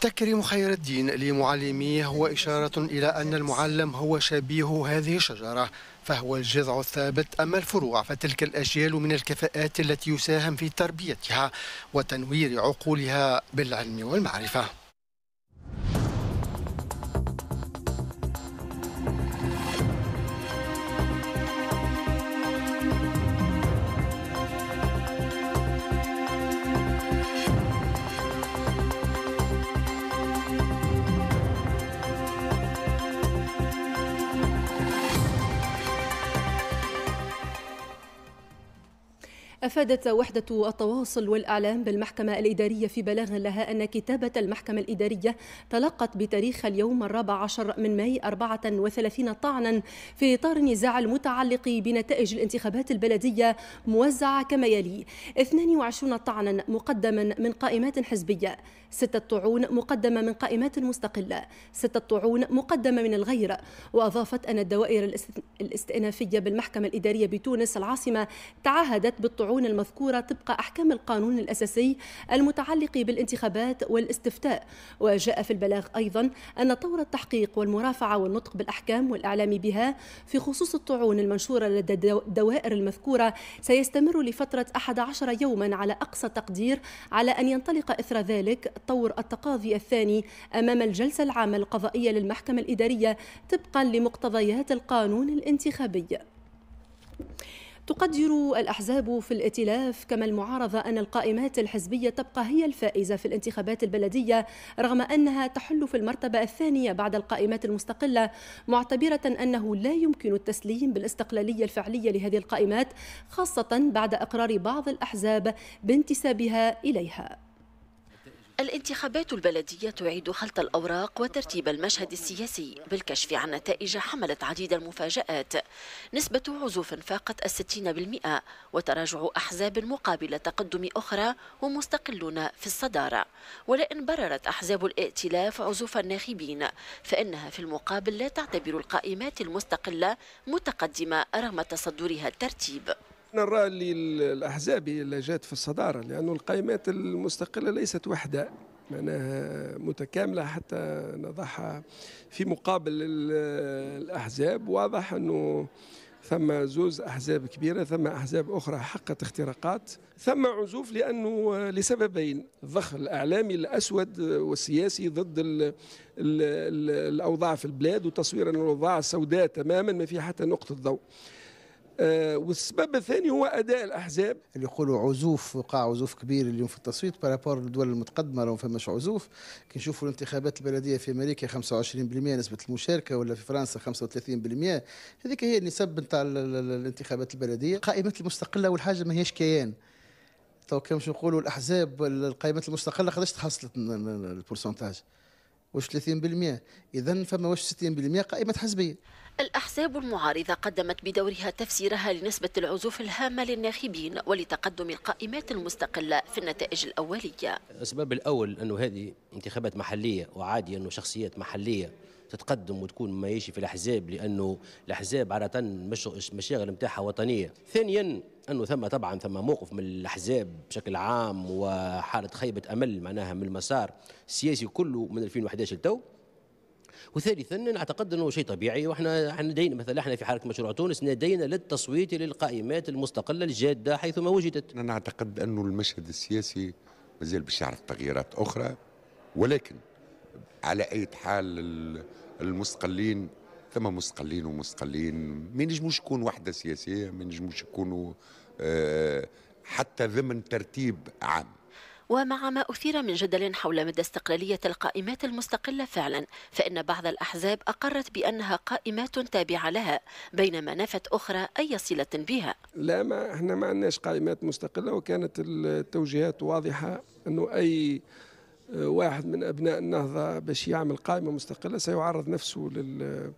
تكريم خير الدين لمعلميه هو إشارة إلى أن المعلم هو شبيه هذه الشجرة فهو الجذع الثابت أما الفروع فتلك الأجيال من الكفاءات التي يساهم في تربيتها وتنوير عقولها بالعلم والمعرفة أفادت وحدة التواصل والإعلام بالمحكمة الإدارية في بلاغ لها أن كتابة المحكمة الإدارية تلقت بتاريخ اليوم الرابع عشر من ماي 34 طعنا في إطار النزاع المتعلق بنتائج الانتخابات البلدية موزعة كما يلي 22 طعنا مقدما من قائمات حزبية ستة طعون مقدمة من قائمات مستقلة ستة طعون مقدمة من الغير وأضافت أن الدوائر الاستئنافية بالمحكمة الإدارية بتونس العاصمة تعهدت بالطعون التسعون المذكورة طبق أحكام القانون الأساسي المتعلق بالانتخابات والاستفتاء وجاء في البلاغ أيضا أن طور التحقيق والمرافعة والنطق بالأحكام والإعلام بها في خصوص الطعون المنشورة لدى الدوائر المذكورة سيستمر لفترة 11 يوما على أقصى تقدير على أن ينطلق إثر ذلك طور التقاضي الثاني أمام الجلسة العامة القضائية للمحكمة الإدارية طبقا لمقتضيات القانون الانتخابي. تقدر الأحزاب في الائتلاف كما المعارضة أن القائمات الحزبية تبقى هي الفائزة في الانتخابات البلدية رغم أنها تحل في المرتبة الثانية بعد القائمات المستقلة معتبرة أنه لا يمكن التسليم بالاستقلالية الفعلية لهذه القائمات خاصة بعد إقرار بعض الأحزاب بانتسابها إليها الانتخابات البلدية تعيد خلط الأوراق وترتيب المشهد السياسي بالكشف عن نتائج حملت عديد المفاجآت نسبة عزوف فاقت الستين بالمئة وتراجع أحزاب مقابل تقدم أخرى ومستقلون في الصدارة ولئن بررت أحزاب الائتلاف عزوف الناخبين فإنها في المقابل لا تعتبر القائمات المستقلة متقدمة رغم تصدرها الترتيب نرى اللي الاحزاب اللي جات في الصداره لانه القائمات المستقله ليست وحده معناها متكامله حتى نضعها في مقابل الاحزاب واضح انه ثم زوز احزاب كبيره ثم احزاب اخرى حقت اختراقات ثم عزوف لانه لسببين الضخ الاعلامي الاسود والسياسي ضد الـ الـ الـ الاوضاع في البلاد وتصوير الاوضاع السوداء تماما ما في حتى نقطه ضوء آه، والسبب الثاني هو اداء الاحزاب اللي يقولوا عزوف وقع عزوف كبير اليوم في التصويت بارابور الدول المتقدمه راهو فماش عزوف كي نشوفوا الانتخابات البلديه في امريكا 25% نسبه المشاركه ولا في فرنسا 35% هذيك هي النسب نتاع الانتخابات البلديه قائمه المستقله والحاجه ماهيش كيان تو مش نقولوا الاحزاب القائمه المستقله قداش تحصلت البورسنتاج واش 30% اذا فما واش 60% قائمه حزبيه الأحزاب المعارضة قدمت بدورها تفسيرها لنسبة العزوف الهامة للناخبين ولتقدم القائمات المستقلة في النتائج الأولية السبب الأول أنه هذه انتخابات محلية وعادي أنه شخصيات محلية تتقدم وتكون ماشي في الاحزاب لانه الاحزاب عاده مشاغل متاحة وطنيه ثانيا انه ثم طبعا ثم موقف من الاحزاب بشكل عام وحاله خيبه امل معناها من المسار السياسي كله من 2011 لتو وثالثا نعتقد انه شيء طبيعي واحنا احنا دينا مثلا احنا في حركه مشروع تونس نادينا للتصويت للقائمات المستقله الجاده حيثما وجدت. انا نعتقد انه المشهد السياسي مازال باش يعرف تغييرات اخرى ولكن على اي حال المستقلين ثم مستقلين ومستقلين ما ينجموش يكون وحده سياسيه ما ينجموش يكونوا آه، حتى ضمن ترتيب عام ومع ما أثير من جدل حول مدى استقلالية القائمات المستقلة فعلا فإن بعض الأحزاب أقرت بأنها قائمات تابعة لها بينما نفت أخرى أي صلة بها لا ما احنا ما عندناش قائمات مستقلة وكانت التوجيهات واضحة أنه أي آه، واحد من أبناء النهضة باش يعمل قائمة مستقلة سيعرض نفسه لل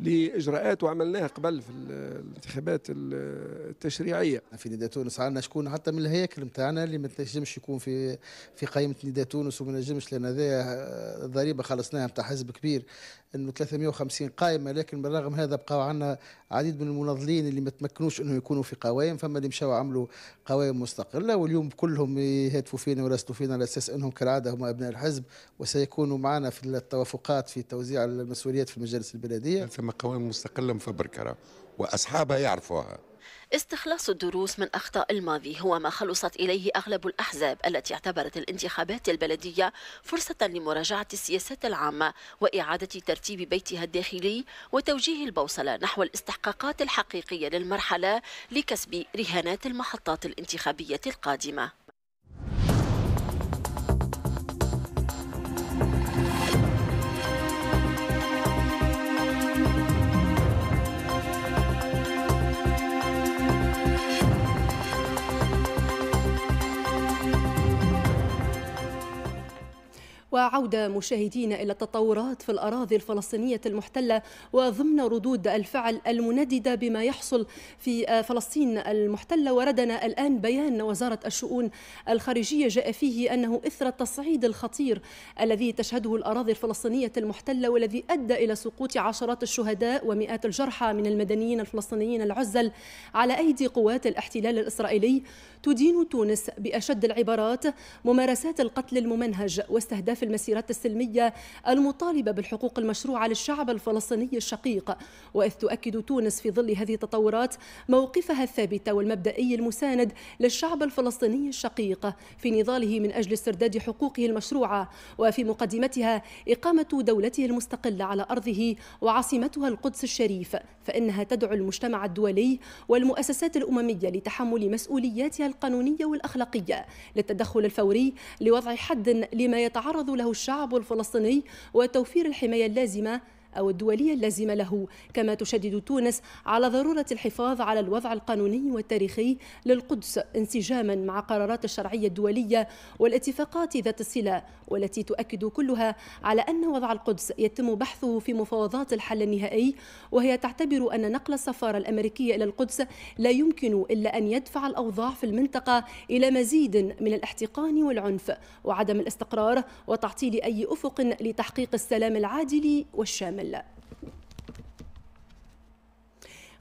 لاجراءات وعملناها قبل في الانتخابات التشريعيه في نداء تونس عندنا شكون حتى من الهياكل نتاعنا اللي ما تنجمش يكون في في قائمه نداء تونس وما نجمش لان هذا ضريبه خلصناها نتاع حزب كبير انه 350 قائمه لكن بالرغم هذا بقاو عندنا عديد من المناضلين اللي ما تمكنوش انهم يكونوا في قوائم فما اللي مشاو عملوا قوائم مستقله واليوم كلهم يهاتفوا فينا ويراسلوا فينا على اساس انهم كالعاده هم ابناء الحزب وسيكونوا معنا في التوافقات في توزيع المسؤوليات في المجالس البلديه مقاومه مستقلة مفبركرة وأصحابها يعرفوها استخلاص الدروس من أخطاء الماضي هو ما خلصت إليه أغلب الأحزاب التي اعتبرت الانتخابات البلدية فرصة لمراجعة السياسات العامة وإعادة ترتيب بيتها الداخلي وتوجيه البوصلة نحو الاستحقاقات الحقيقية للمرحلة لكسب رهانات المحطات الانتخابية القادمة وعودة مشاهدينا إلى التطورات في الأراضي الفلسطينية المحتلة وضمن ردود الفعل المنددة بما يحصل في آه، فلسطين المحتلة وردنا الآن بيان وزارة الشؤون الخارجية جاء فيه أنه إثر التصعيد الخطير الذي تشهده الأراضي الفلسطينية المحتلة والذي أدى إلى سقوط عشرات الشهداء ومئات الجرحى من المدنيين الفلسطينيين العزل على أيدي قوات الاحتلال الإسرائيلي تدين تونس بأشد العبارات ممارسات القتل الممنهج واستهداف في المسيرات السلمية المطالبة بالحقوق المشروعة للشعب الفلسطيني الشقيق وإذ تؤكد تونس في ظل هذه التطورات موقفها الثابت والمبدئي المساند للشعب الفلسطيني الشقيق في نضاله من أجل استرداد حقوقه المشروعة وفي مقدمتها إقامة دولته المستقلة على أرضه وعاصمتها القدس الشريف فإنها تدعو المجتمع الدولي والمؤسسات الأممية لتحمل مسؤولياتها القانونية والأخلاقية للتدخل الفوري لوضع حد لما يتعرض له الشعب الفلسطيني وتوفير الحماية اللازمة أو الدولية اللازمة له كما تشدد تونس على ضرورة الحفاظ على الوضع القانوني والتاريخي للقدس انسجاما مع قرارات الشرعية الدولية والاتفاقات ذات الصلة والتي تؤكد كلها على أن وضع القدس يتم بحثه في مفاوضات الحل النهائي وهي تعتبر أن نقل السفارة الأمريكية إلى القدس لا يمكن إلا أن يدفع الأوضاع في المنطقة إلى مزيد من الاحتقان والعنف وعدم الاستقرار وتعطيل أي أفق لتحقيق السلام العادل والشامل العمل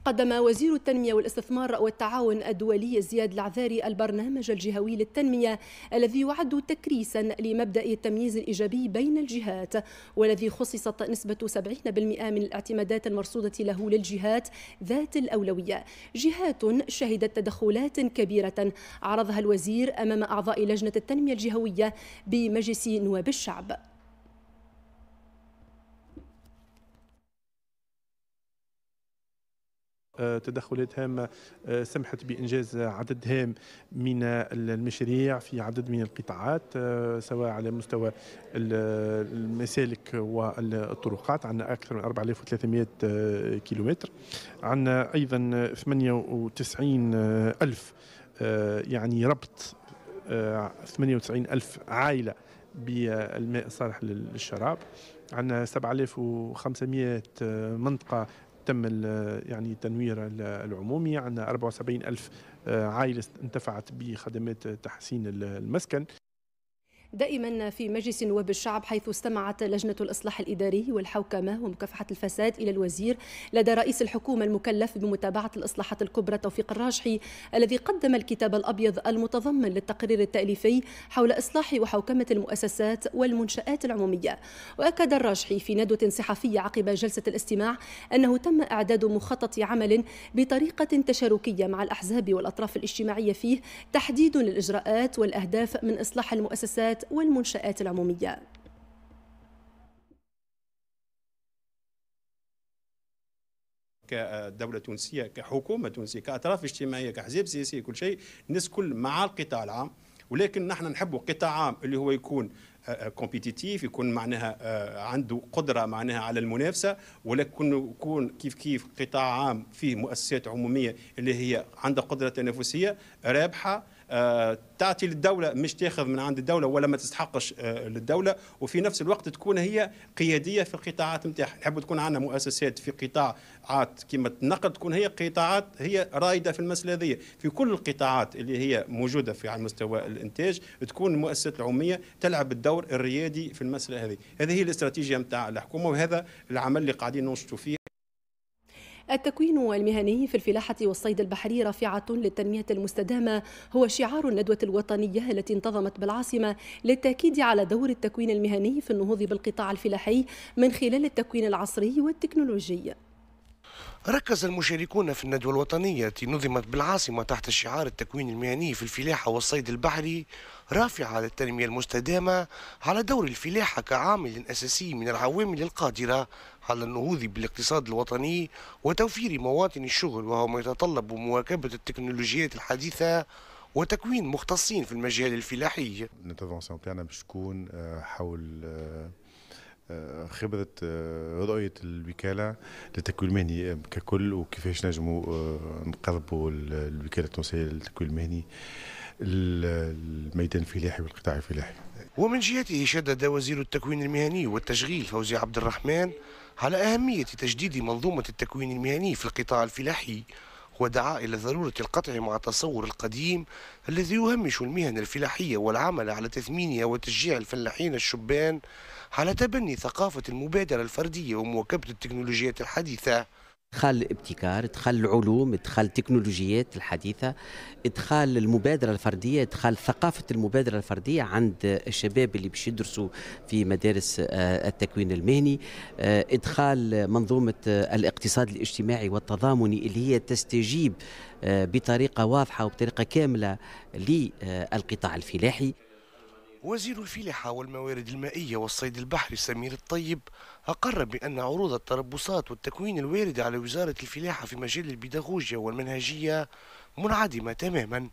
قدم وزير التنمية والاستثمار والتعاون الدولي زياد العذاري البرنامج الجهوي للتنمية الذي يعد تكريسا لمبدأ التمييز الإيجابي بين الجهات والذي خصصت نسبة 70% من الاعتمادات المرصودة له للجهات ذات الأولوية جهات شهدت تدخلات كبيرة عرضها الوزير أمام أعضاء لجنة التنمية الجهوية بمجلس نواب الشعب آه، تدخلات هامة آه، سمحت بإنجاز عدد هام من المشاريع في عدد من القطاعات آه، سواء على مستوى المسالك والطرقات عندنا أكثر من 4300 كيلومتر عندنا أيضا 98 ألف يعني ربط 98 ألف عائلة بالماء الصالح للشراب عندنا 7500 منطقة تم يعني التنوير العمومي عندنا 74 ألف آه، عائلة انتفعت بخدمات تحسين المسكن دائما في مجلس نواب الشعب حيث استمعت لجنة الإصلاح الإداري والحوكمة ومكافحة الفساد إلى الوزير لدى رئيس الحكومة المكلف بمتابعة الإصلاحات الكبرى توفيق الراجحي الذي قدم الكتاب الأبيض المتضمن للتقرير التأليفي حول إصلاح وحوكمة المؤسسات والمنشآت العمومية وأكد الراجحي في ندوة صحفية عقب جلسة الاستماع أنه تم إعداد مخطط عمل بطريقة تشاركية مع الأحزاب والأطراف الاجتماعية فيه تحديد للإجراءات والأهداف من إصلاح المؤسسات الشركات والمنشآت العمومية كدولة تونسية كحكومة تونسية كأطراف اجتماعية كحزب سياسي كل شيء الناس كل مع القطاع العام ولكن نحن نحبوا قطاع عام اللي هو يكون كومبيتيتيف آه، آه، يكون معناها آه، عنده قدره معناها على المنافسه ولكن يكون كيف كيف قطاع عام فيه مؤسسات عموميه اللي هي عندها قدره تنافسيه رابحه آه، تعطي للدوله مش تاخذ من عند الدوله ولا ما تستحقش آه، للدوله وفي نفس الوقت تكون هي قياديه في القطاعات نتاعها نحب تكون عندنا مؤسسات في قطاعات كما النقل تكون هي قطاعات هي رائده في المساله هذه في كل القطاعات اللي هي موجوده في على مستوى الانتاج تكون المؤسسات العموميه تلعب الدور الريادي في المساله هذه هذه هي الاستراتيجيه نتاع الحكومه وهذا العمل اللي قاعدين ننشطوا فيه التكوين المهني في الفلاحة والصيد البحري رافعة للتنمية المستدامة هو شعار الندوة الوطنية التي انتظمت بالعاصمة للتأكيد على دور التكوين المهني في النهوض بالقطاع الفلاحي من خلال التكوين العصري والتكنولوجي ركز المشاركون في الندوة الوطنية التي نظمت بالعاصمة تحت شعار التكوين المهني في الفلاحة والصيد البحري رافعة للتنمية المستدامة على دور الفلاحة كعامل أساسي من العوامل القادرة على النهوض بالاقتصاد الوطني وتوفير مواطن الشغل وهو ما يتطلب مواكبة التكنولوجيات الحديثة وتكوين مختصين في المجال الفلاحي. الانترفونسيون تاعنا باش تكون حول euh, euh, خبرة euh, رؤية الوكالة للتكوين المهني ككل وكيفاش نجموا نقربوا الوكالة التونسية للتكوين المهني الميدان الفلاحي والقطاع الفلاحي. ومن جهته شدد وزير التكوين المهني والتشغيل فوزي عبد الرحمن على أهمية تجديد منظومة التكوين المهني في القطاع الفلاحي ودعا إلى ضرورة القطع مع التصور القديم الذي يهمش المهن الفلاحية والعمل على تثمينها وتشجيع الفلاحين الشبان على تبني ثقافة المبادرة الفردية ومواكبة التكنولوجيات الحديثة ادخال الابتكار ادخال العلوم ادخال التكنولوجيات الحديثه ادخال المبادره الفرديه ادخال ثقافه المبادره الفرديه عند الشباب اللي باش يدرسوا في مدارس آه، التكوين المهني آه، ادخال منظومه آه، الاقتصاد الاجتماعي والتضامني اللي هي تستجيب بطريقه واضحه وبطريقه كامله للقطاع الفلاحي وزير الفلاحة والموارد المائية والصيد البحري سمير الطيب أقر بأن عروض التربصات والتكوين الوارد على وزارة الفلاحة في مجال البيداغوجيا والمنهجية منعدمة تماما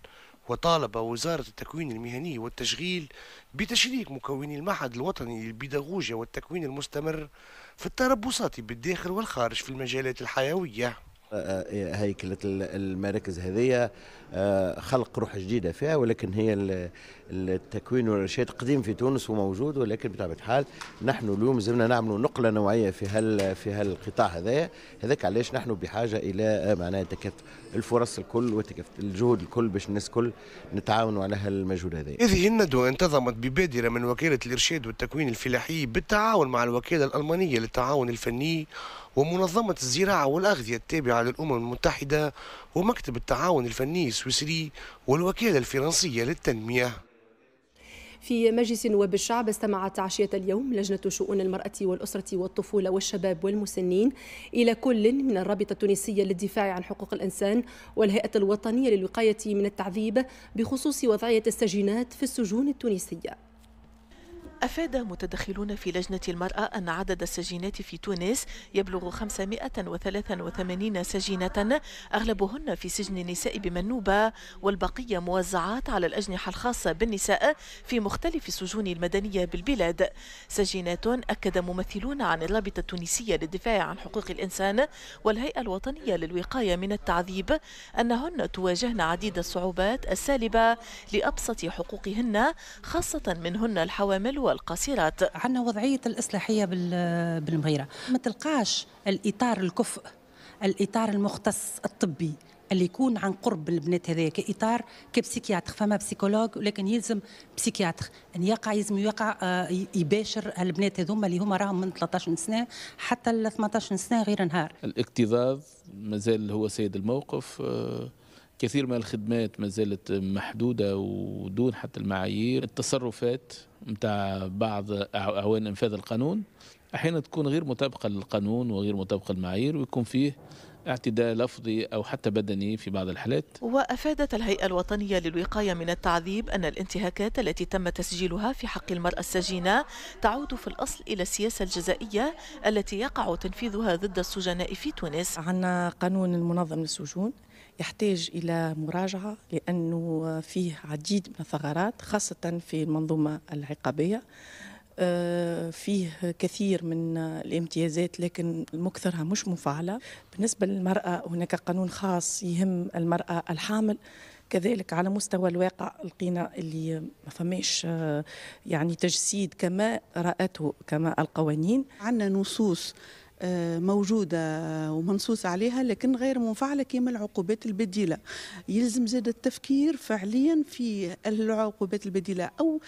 وطالب وزارة التكوين المهني والتشغيل بتشريك مكوني المعهد الوطني للبيداغوجيا والتكوين المستمر في التربصات بالداخل والخارج في المجالات الحيوية آه، آه، هيكله المراكز هذه آه، خلق روح جديده فيها ولكن هي التكوين والارشاد قديم في تونس وموجود ولكن بطبيعه الحال نحن اليوم زمنا نعملوا نقله نوعيه في هال في هالقطاع هذا هذاك علاش نحن بحاجه الى معناها الفرص الكل وتكف الجهود الكل باش الناس الكل نتعاونوا على هالمجهود هذا هذه الندوة انتظمت ببادرة من وكالة الإرشاد والتكوين الفلاحي بالتعاون مع الوكالة الألمانية للتعاون الفني ومنظمة الزراعة والأغذية التابعة للأمم المتحدة ومكتب التعاون الفني السويسري والوكالة الفرنسية للتنمية في مجلس نواب الشعب استمعت عشية اليوم لجنة شؤون المرأة والأسرة والطفولة والشباب والمسنين إلى كل من الرابطة التونسية للدفاع عن حقوق الإنسان والهيئة الوطنية للوقاية من التعذيب بخصوص وضعية السجينات في السجون التونسية أفاد متدخلون في لجنة المرأة أن عدد السجينات في تونس يبلغ 583 سجينة أغلبهن في سجن النساء بمنوبة والبقية موزعات على الأجنحة الخاصة بالنساء في مختلف السجون المدنية بالبلاد سجينات أكد ممثلون عن الرابطة التونسية للدفاع عن حقوق الإنسان والهيئة الوطنية للوقاية من التعذيب أنهن تواجهن عديد الصعوبات السالبة لأبسط حقوقهن خاصة منهن الحوامل والقصيرات عندنا وضعية الإصلاحية بالمغيرة ما تلقاش الإطار الكفء الإطار المختص الطبي اللي يكون عن قرب البنات هذايا كاطار كبسيكياتر فما بسيكولوج ولكن يلزم بسيكياتر ان يقع يلزم يقع آه، يباشر البنات هذوما اللي هما راهم من 13 سنه حتى ل 18 سنه غير نهار الاكتظاظ مازال هو سيد الموقف آه، كثير من الخدمات ما زالت محدودة ودون حتى المعايير التصرفات متاع بعض أعوان إنفاذ القانون أحيانا تكون غير مطابقة للقانون وغير مطابقة للمعايير ويكون فيه اعتداء لفظي أو حتى بدني في بعض الحالات وأفادت الهيئة الوطنية للوقاية من التعذيب أن الانتهاكات التي تم تسجيلها في حق المرأة السجينة تعود في الأصل إلى السياسة الجزائية التي يقع تنفيذها ضد السجناء في تونس عندنا قانون المنظم للسجون يحتاج إلى مراجعة لأنه فيه عديد من الثغرات خاصة في المنظومة العقابية آه، فيه كثير من الامتيازات لكن مكثرها مش مفعلة بالنسبة للمرأة هناك قانون خاص يهم المرأة الحامل كذلك على مستوى الواقع لقينا اللي ما فماش آه، يعني تجسيد كما رأته كما القوانين عندنا نصوص آه، موجودة ومنصوص عليها لكن غير منفعلة كما العقوبات البديلة يلزم زاد التفكير فعليا في العقوبات البديلة أو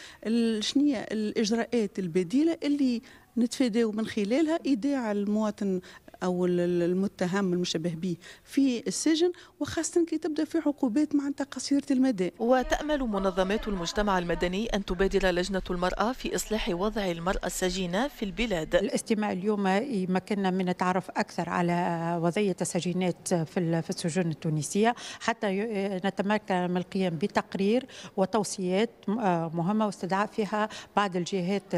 شنية الإجراءات البديلة اللي نتفاداو من خلالها إيداع المواطن او المتهم المشبه به في السجن وخاصه كي تبدا في عقوبات معناتها قصيره المدى. وتامل منظمات المجتمع المدني ان تبادر لجنه المراه في اصلاح وضع المراه السجينه في البلاد. الاستماع اليوم يمكننا من التعرف اكثر على وضعيه السجينات في السجون التونسيه حتى نتمكن من القيام بتقرير وتوصيات مهمه واستدعاء فيها بعض الجهات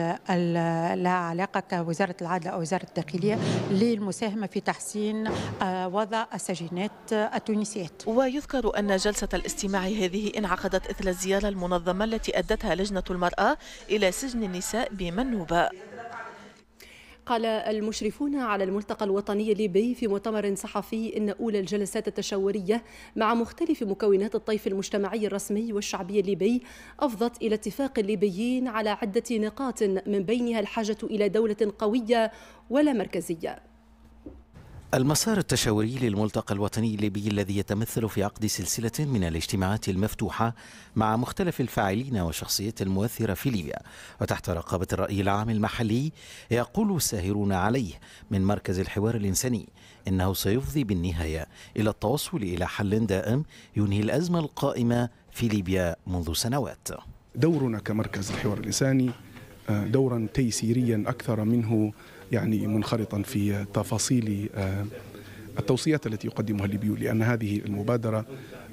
لها علاقه كوزاره العدل او وزاره الداخليه للمساهمه ساهم في تحسين آه، وضع السجينات التونسيات ويذكر أن جلسة الاستماع هذه انعقدت إثر الزيارة المنظمة التي أدتها لجنة المرأة إلى سجن النساء بمنوبة قال المشرفون على الملتقى الوطني الليبي في مؤتمر صحفي ان اولى الجلسات التشاوريه مع مختلف مكونات الطيف المجتمعي الرسمي والشعبي الليبي افضت الى اتفاق الليبيين على عده نقاط من بينها الحاجه الى دوله قويه ولا مركزيه المسار التشاوري للملتقى الوطني الليبي الذي يتمثل في عقد سلسلة من الاجتماعات المفتوحة مع مختلف الفاعلين والشخصيات المؤثرة في ليبيا وتحت رقابة الرأي العام المحلي يقول الساهرون عليه من مركز الحوار الإنساني إنه سيفضي بالنهاية إلى التوصل إلى حل دائم ينهي الأزمة القائمة في ليبيا منذ سنوات دورنا كمركز الحوار الإنساني آه، دورا تيسيريا أكثر منه يعني منخرطا في تفاصيل آه، التوصيات التي يقدمها الليبيون لأن هذه المبادرة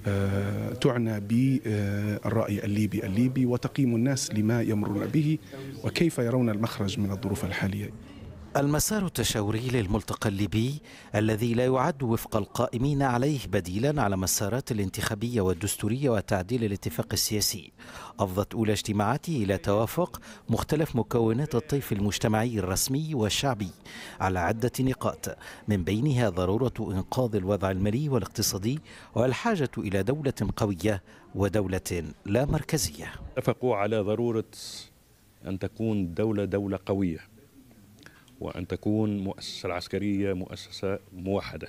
آه، تعنى بالرأي الليبي الليبي وتقييم الناس لما يمرون به وكيف يرون المخرج من الظروف الحالية المسار التشاوري للملتقى الليبي الذي لا يعد وفق القائمين عليه بديلا على مسارات الانتخابية والدستورية وتعديل الاتفاق السياسي أفضت أولى اجتماعاته إلى توافق مختلف مكونات الطيف المجتمعي الرسمي والشعبي على عدة نقاط من بينها ضرورة إنقاذ الوضع المالي والاقتصادي والحاجة إلى دولة قوية ودولة لا مركزية اتفقوا على ضرورة أن تكون دولة دولة قوية وأن تكون مؤسسة العسكرية مؤسسة موحدة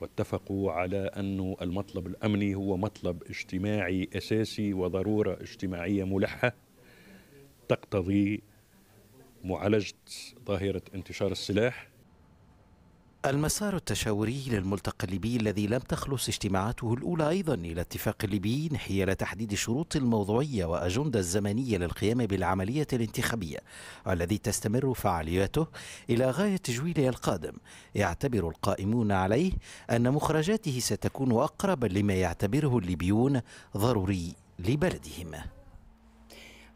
واتفقوا على أن المطلب الأمني هو مطلب اجتماعي أساسي وضرورة اجتماعية ملحة تقتضي معالجة ظاهرة انتشار السلاح المسار التشاوري للملتقى الليبي الذي لم تخلص اجتماعاته الأولى أيضا إلى اتفاق الليبيين حيال تحديد شروط الموضوعية وأجندة الزمنية للقيام بالعملية الانتخابية والذي تستمر فعالياته إلى غاية جويلية القادم يعتبر القائمون عليه أن مخرجاته ستكون أقرب لما يعتبره الليبيون ضروري لبلدهم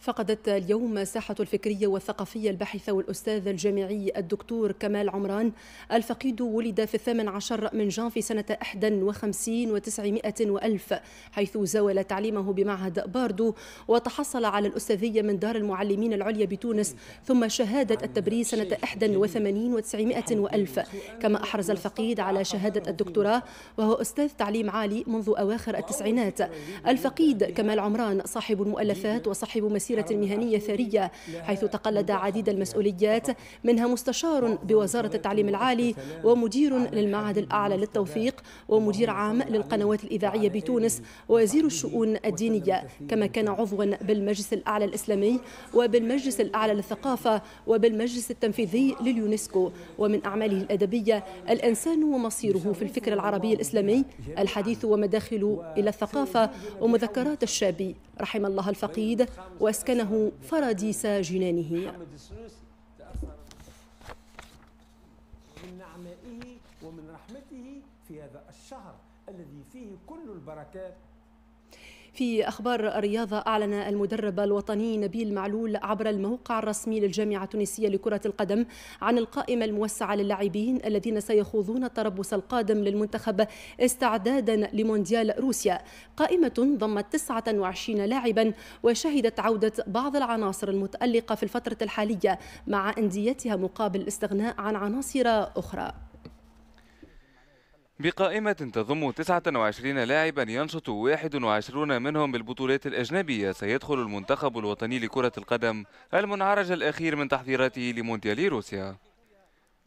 فقدت اليوم الساحة الفكرية والثقافية الباحثة والأستاذ الجامعي الدكتور كمال عمران الفقيد ولد في الثامن عشر من جانفي سنة 51 و900 وألف حيث زاول تعليمه بمعهد باردو وتحصل على الأستاذية من دار المعلمين العليا بتونس ثم شهادة التبريز سنة 81 و900 وألف كما أحرز الفقيد على شهادة الدكتوراه وهو أستاذ تعليم عالي منذ أواخر التسعينات الفقيد كمال عمران صاحب المؤلفات وصاحب مسيرة مسيرة مهنية ثرية حيث تقلد عديد المسؤوليات منها مستشار بوزارة التعليم العالي ومدير للمعهد الأعلى للتوثيق ومدير عام للقنوات الإذاعية بتونس وزير الشؤون الدينية كما كان عضوا بالمجلس الأعلى الإسلامي وبالمجلس الأعلى للثقافة وبالمجلس التنفيذي لليونسكو ومن أعماله الأدبية الإنسان ومصيره في الفكر العربي الإسلامي الحديث ومداخل إلى الثقافة ومذكرات الشاب رحم الله الفقيد وأسكنه فراديس جنانه من نعمائه ومن رحمته في هذا الشهر الذي فيه كل البركات في أخبار الرياضة أعلن المدرب الوطني نبيل معلول عبر الموقع الرسمي للجامعة التونسية لكرة القدم عن القائمة الموسعة للاعبين الذين سيخوضون التربص القادم للمنتخب استعدادا لمونديال روسيا قائمة ضمت 29 لاعبا وشهدت عودة بعض العناصر المتألقة في الفترة الحالية مع أنديتها مقابل الاستغناء عن عناصر أخرى بقائمة تضم 29 لاعبا ينشط 21 منهم بالبطولات الأجنبية سيدخل المنتخب الوطني لكرة القدم المنعرج الأخير من تحضيراته لمونديال روسيا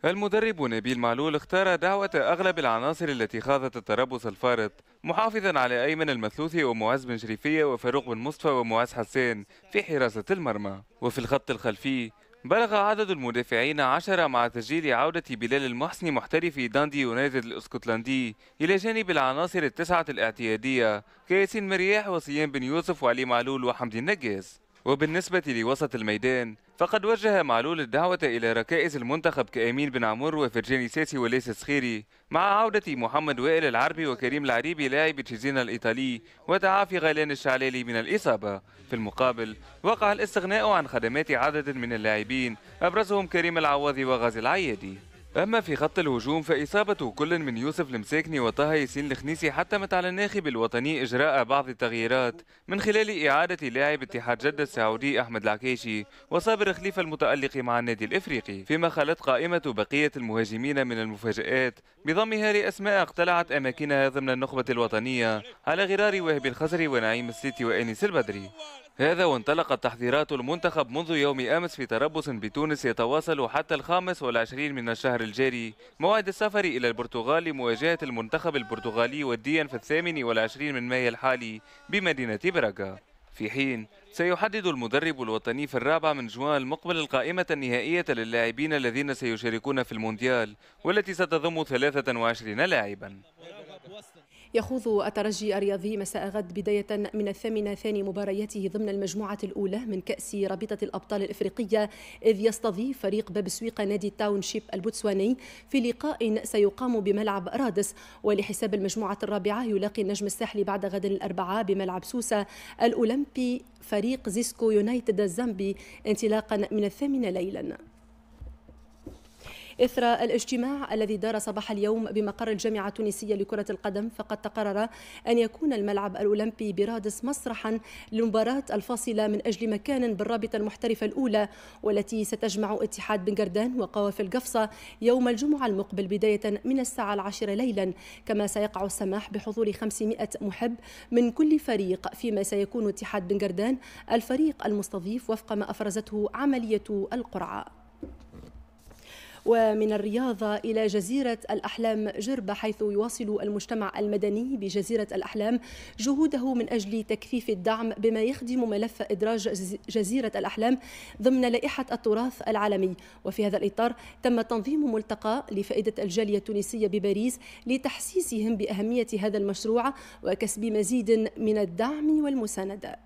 المدرب نبيل معلول اختار دعوة أغلب العناصر التي خاضت التربص الفارط محافظا على أيمن المثلوثي ومعز بن شريفية وفاروق بن مصطفى ومعز حسين في حراسة المرمى وفي الخط الخلفي بلغ عدد المدافعين عشرة مع تسجيل عودة بلال المحسن محترف داندي يونايتد الاسكتلندي إلى جانب العناصر التسعة الاعتيادية كياسين مرياح وصيام بن يوسف وعلي معلول وحمدي النجاز وبالنسبة لوسط الميدان فقد وجه معلول الدعوة إلى ركائز المنتخب كأمين بن عمر وفرجاني ساسي وليس سخيري مع عودة محمد وائل العربي وكريم العريبي لاعب تشيزينا الإيطالي وتعافي غيلان الشعلالي من الإصابة في المقابل وقع الاستغناء عن خدمات عدد من اللاعبين أبرزهم كريم العواضي وغازي العيادي أما في خط الهجوم فإصابة كل من يوسف المساكني وطه ياسين الخنيسي حتمت على الناخب الوطني إجراء بعض التغييرات من خلال إعادة لاعب اتحاد جدة السعودي أحمد العكيشي وصابر خليفة المتألق مع النادي الإفريقي فيما خلت قائمة بقية المهاجمين من المفاجآت بضمها لأسماء اقتلعت أماكنها ضمن النخبة الوطنية على غرار وهب الخزري ونعيم السيتي وأنيس البدري هذا وانطلقت تحضيرات المنتخب منذ يوم أمس في تربص بتونس يتواصل حتى الخامس والعشرين من الشهر الجاري موعد السفر إلى البرتغال لمواجهة المنتخب البرتغالي وديا في الثامن والعشرين من مايو الحالي بمدينة براغا في حين سيحدد المدرب الوطني في الرابع من جوان المقبل القائمة النهائية للاعبين الذين سيشاركون في المونديال والتي ستضم 23 لاعبا يخوض الترجي الرياضي مساء غد بداية من الثامنة ثاني مبارياته ضمن المجموعة الأولى من كأس رابطة الأبطال الإفريقية إذ يستضيف فريق باب سويقة نادي التاونشيب البوتسواني في لقاء سيقام بملعب رادس ولحساب المجموعة الرابعة يلاقي النجم الساحلي بعد غد الأربعاء بملعب سوسة الأولمبي فريق زيسكو يونايتد الزامبي انطلاقا من الثامنة ليلاً إثر الاجتماع الذي دار صباح اليوم بمقر الجامعة التونسية لكرة القدم فقد تقرر أن يكون الملعب الأولمبي برادس مسرحا لمباراة الفاصلة من أجل مكان بالرابطة المحترفة الأولى والتي ستجمع اتحاد بن قردان وقوافل القفصة يوم الجمعة المقبل بداية من الساعة العاشرة ليلا كما سيقع السماح بحضور 500 محب من كل فريق فيما سيكون اتحاد بن قردان الفريق المستضيف وفق ما أفرزته عملية القرعة ومن الرياضة إلى جزيرة الأحلام جربة حيث يواصل المجتمع المدني بجزيرة الأحلام جهوده من أجل تكثيف الدعم بما يخدم ملف إدراج جزيرة الأحلام ضمن لائحة التراث العالمي وفي هذا الإطار تم تنظيم ملتقى لفائدة الجالية التونسية بباريس لتحسيسهم بأهمية هذا المشروع وكسب مزيد من الدعم والمساندة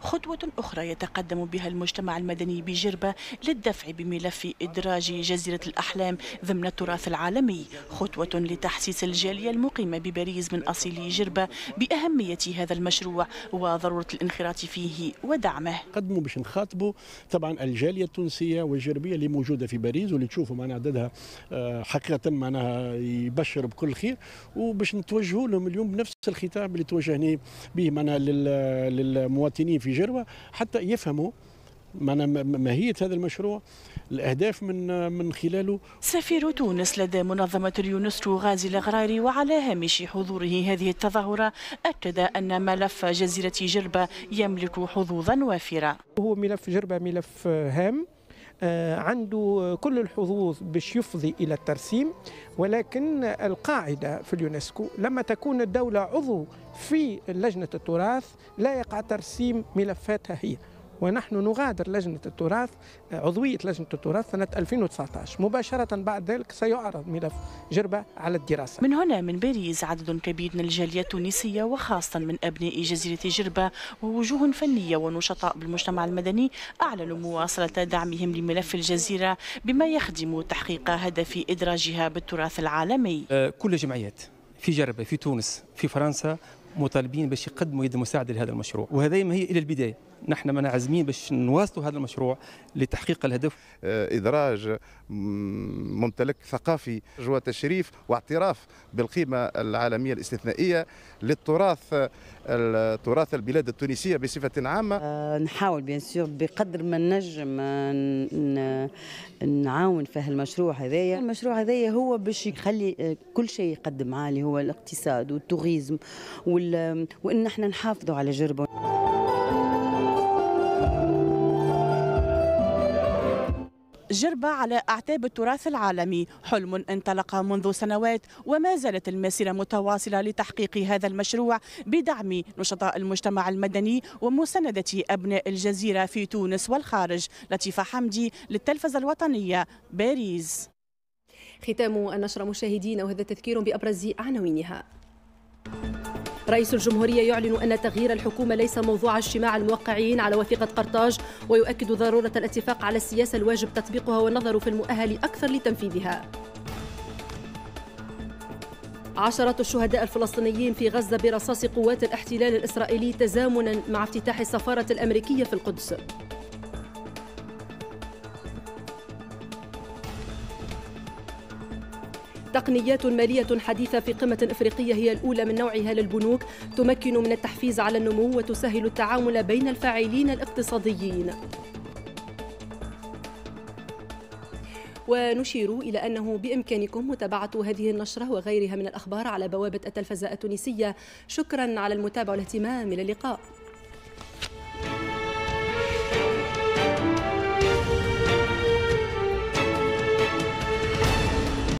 خطوة أخرى يتقدم بها المجتمع المدني بجربة للدفع بملف إدراج جزيرة الأحلام ضمن التراث العالمي خطوة لتحسيس الجالية المقيمة بباريس من أصيل جربة بأهمية هذا المشروع وضرورة الانخراط فيه ودعمه قدموا باش نخاطبوا طبعا الجالية التونسية والجربية اللي موجودة في باريس واللي تشوفوا معنا عددها آه، حقيقة معناها يبشر بكل خير وباش نتوجهوا لهم اليوم بنفس الخطاب اللي توجهني به معنا للمواطنين في في جروه حتى يفهموا ماهية هذا المشروع الأهداف من من خلاله سفير تونس لدى منظمة اليونسكو غازي الغراري وعلى هامش حضوره هذه التظاهرة أكد أن ملف جزيرة جربة يملك حظوظا وافرة هو ملف جربة ملف هام آه، عنده كل الحظوظ باش يفضي الى الترسيم ولكن القاعده في اليونسكو لما تكون الدوله عضو في لجنه التراث لا يقع ترسيم ملفاتها هي ونحن نغادر لجنة التراث آه، عضوية لجنة التراث سنة 2019 مباشرة بعد ذلك سيعرض ملف جربة على الدراسة من هنا من باريس عدد كبير من الجالية التونسية وخاصة من أبناء جزيرة جربة ووجوه فنية ونشطاء بالمجتمع المدني أعلنوا مواصلة دعمهم لملف الجزيرة بما يخدم تحقيق هدف إدراجها بالتراث العالمي آه، كل الجمعيات في جربة في تونس في فرنسا مطالبين باش يقدموا يد مساعدة لهذا المشروع وهذا ما هي إلى البداية نحن منا عازمين باش نواصلوا هذا المشروع لتحقيق الهدف آه، ادراج ممتلك ثقافي جوا تشريف واعتراف بالقيمه العالميه الاستثنائيه للتراث تراث البلاد التونسيه بصفه عامه آه، نحاول بيان سور بقدر ما نجم آه، نعاون في هالمشروع هذايا المشروع هذايا هو باش يخلي كل شيء يقدم عالي هو الاقتصاد والتوريزم وان احنا نحافظوا على جربه جربة على أعتاب التراث العالمي حلم انطلق منذ سنوات وما زالت المسيرة متواصلة لتحقيق هذا المشروع بدعم نشطاء المجتمع المدني ومساندة أبناء الجزيرة في تونس والخارج لطيفة حمدي للتلفزة الوطنية باريس ختام النشرة مشاهدينا وهذا تذكير بأبرز عناوينها رئيس الجمهورية يعلن أن تغيير الحكومة ليس موضوع اجتماع الموقعين على وثيقة قرطاج ويؤكد ضرورة الاتفاق على السياسة الواجب تطبيقها والنظر في المؤهل أكثر لتنفيذها عشرات الشهداء الفلسطينيين في غزة برصاص قوات الاحتلال الإسرائيلي تزامنا مع افتتاح السفارة الأمريكية في القدس تقنيات مالية حديثة في قمة إفريقية هي الأولى من نوعها للبنوك تمكن من التحفيز على النمو وتسهل التعامل بين الفاعلين الاقتصاديين ونشير إلى أنه بإمكانكم متابعة هذه النشرة وغيرها من الأخبار على بوابة التلفزة التونسية شكرا على المتابعة والاهتمام إلى اللقاء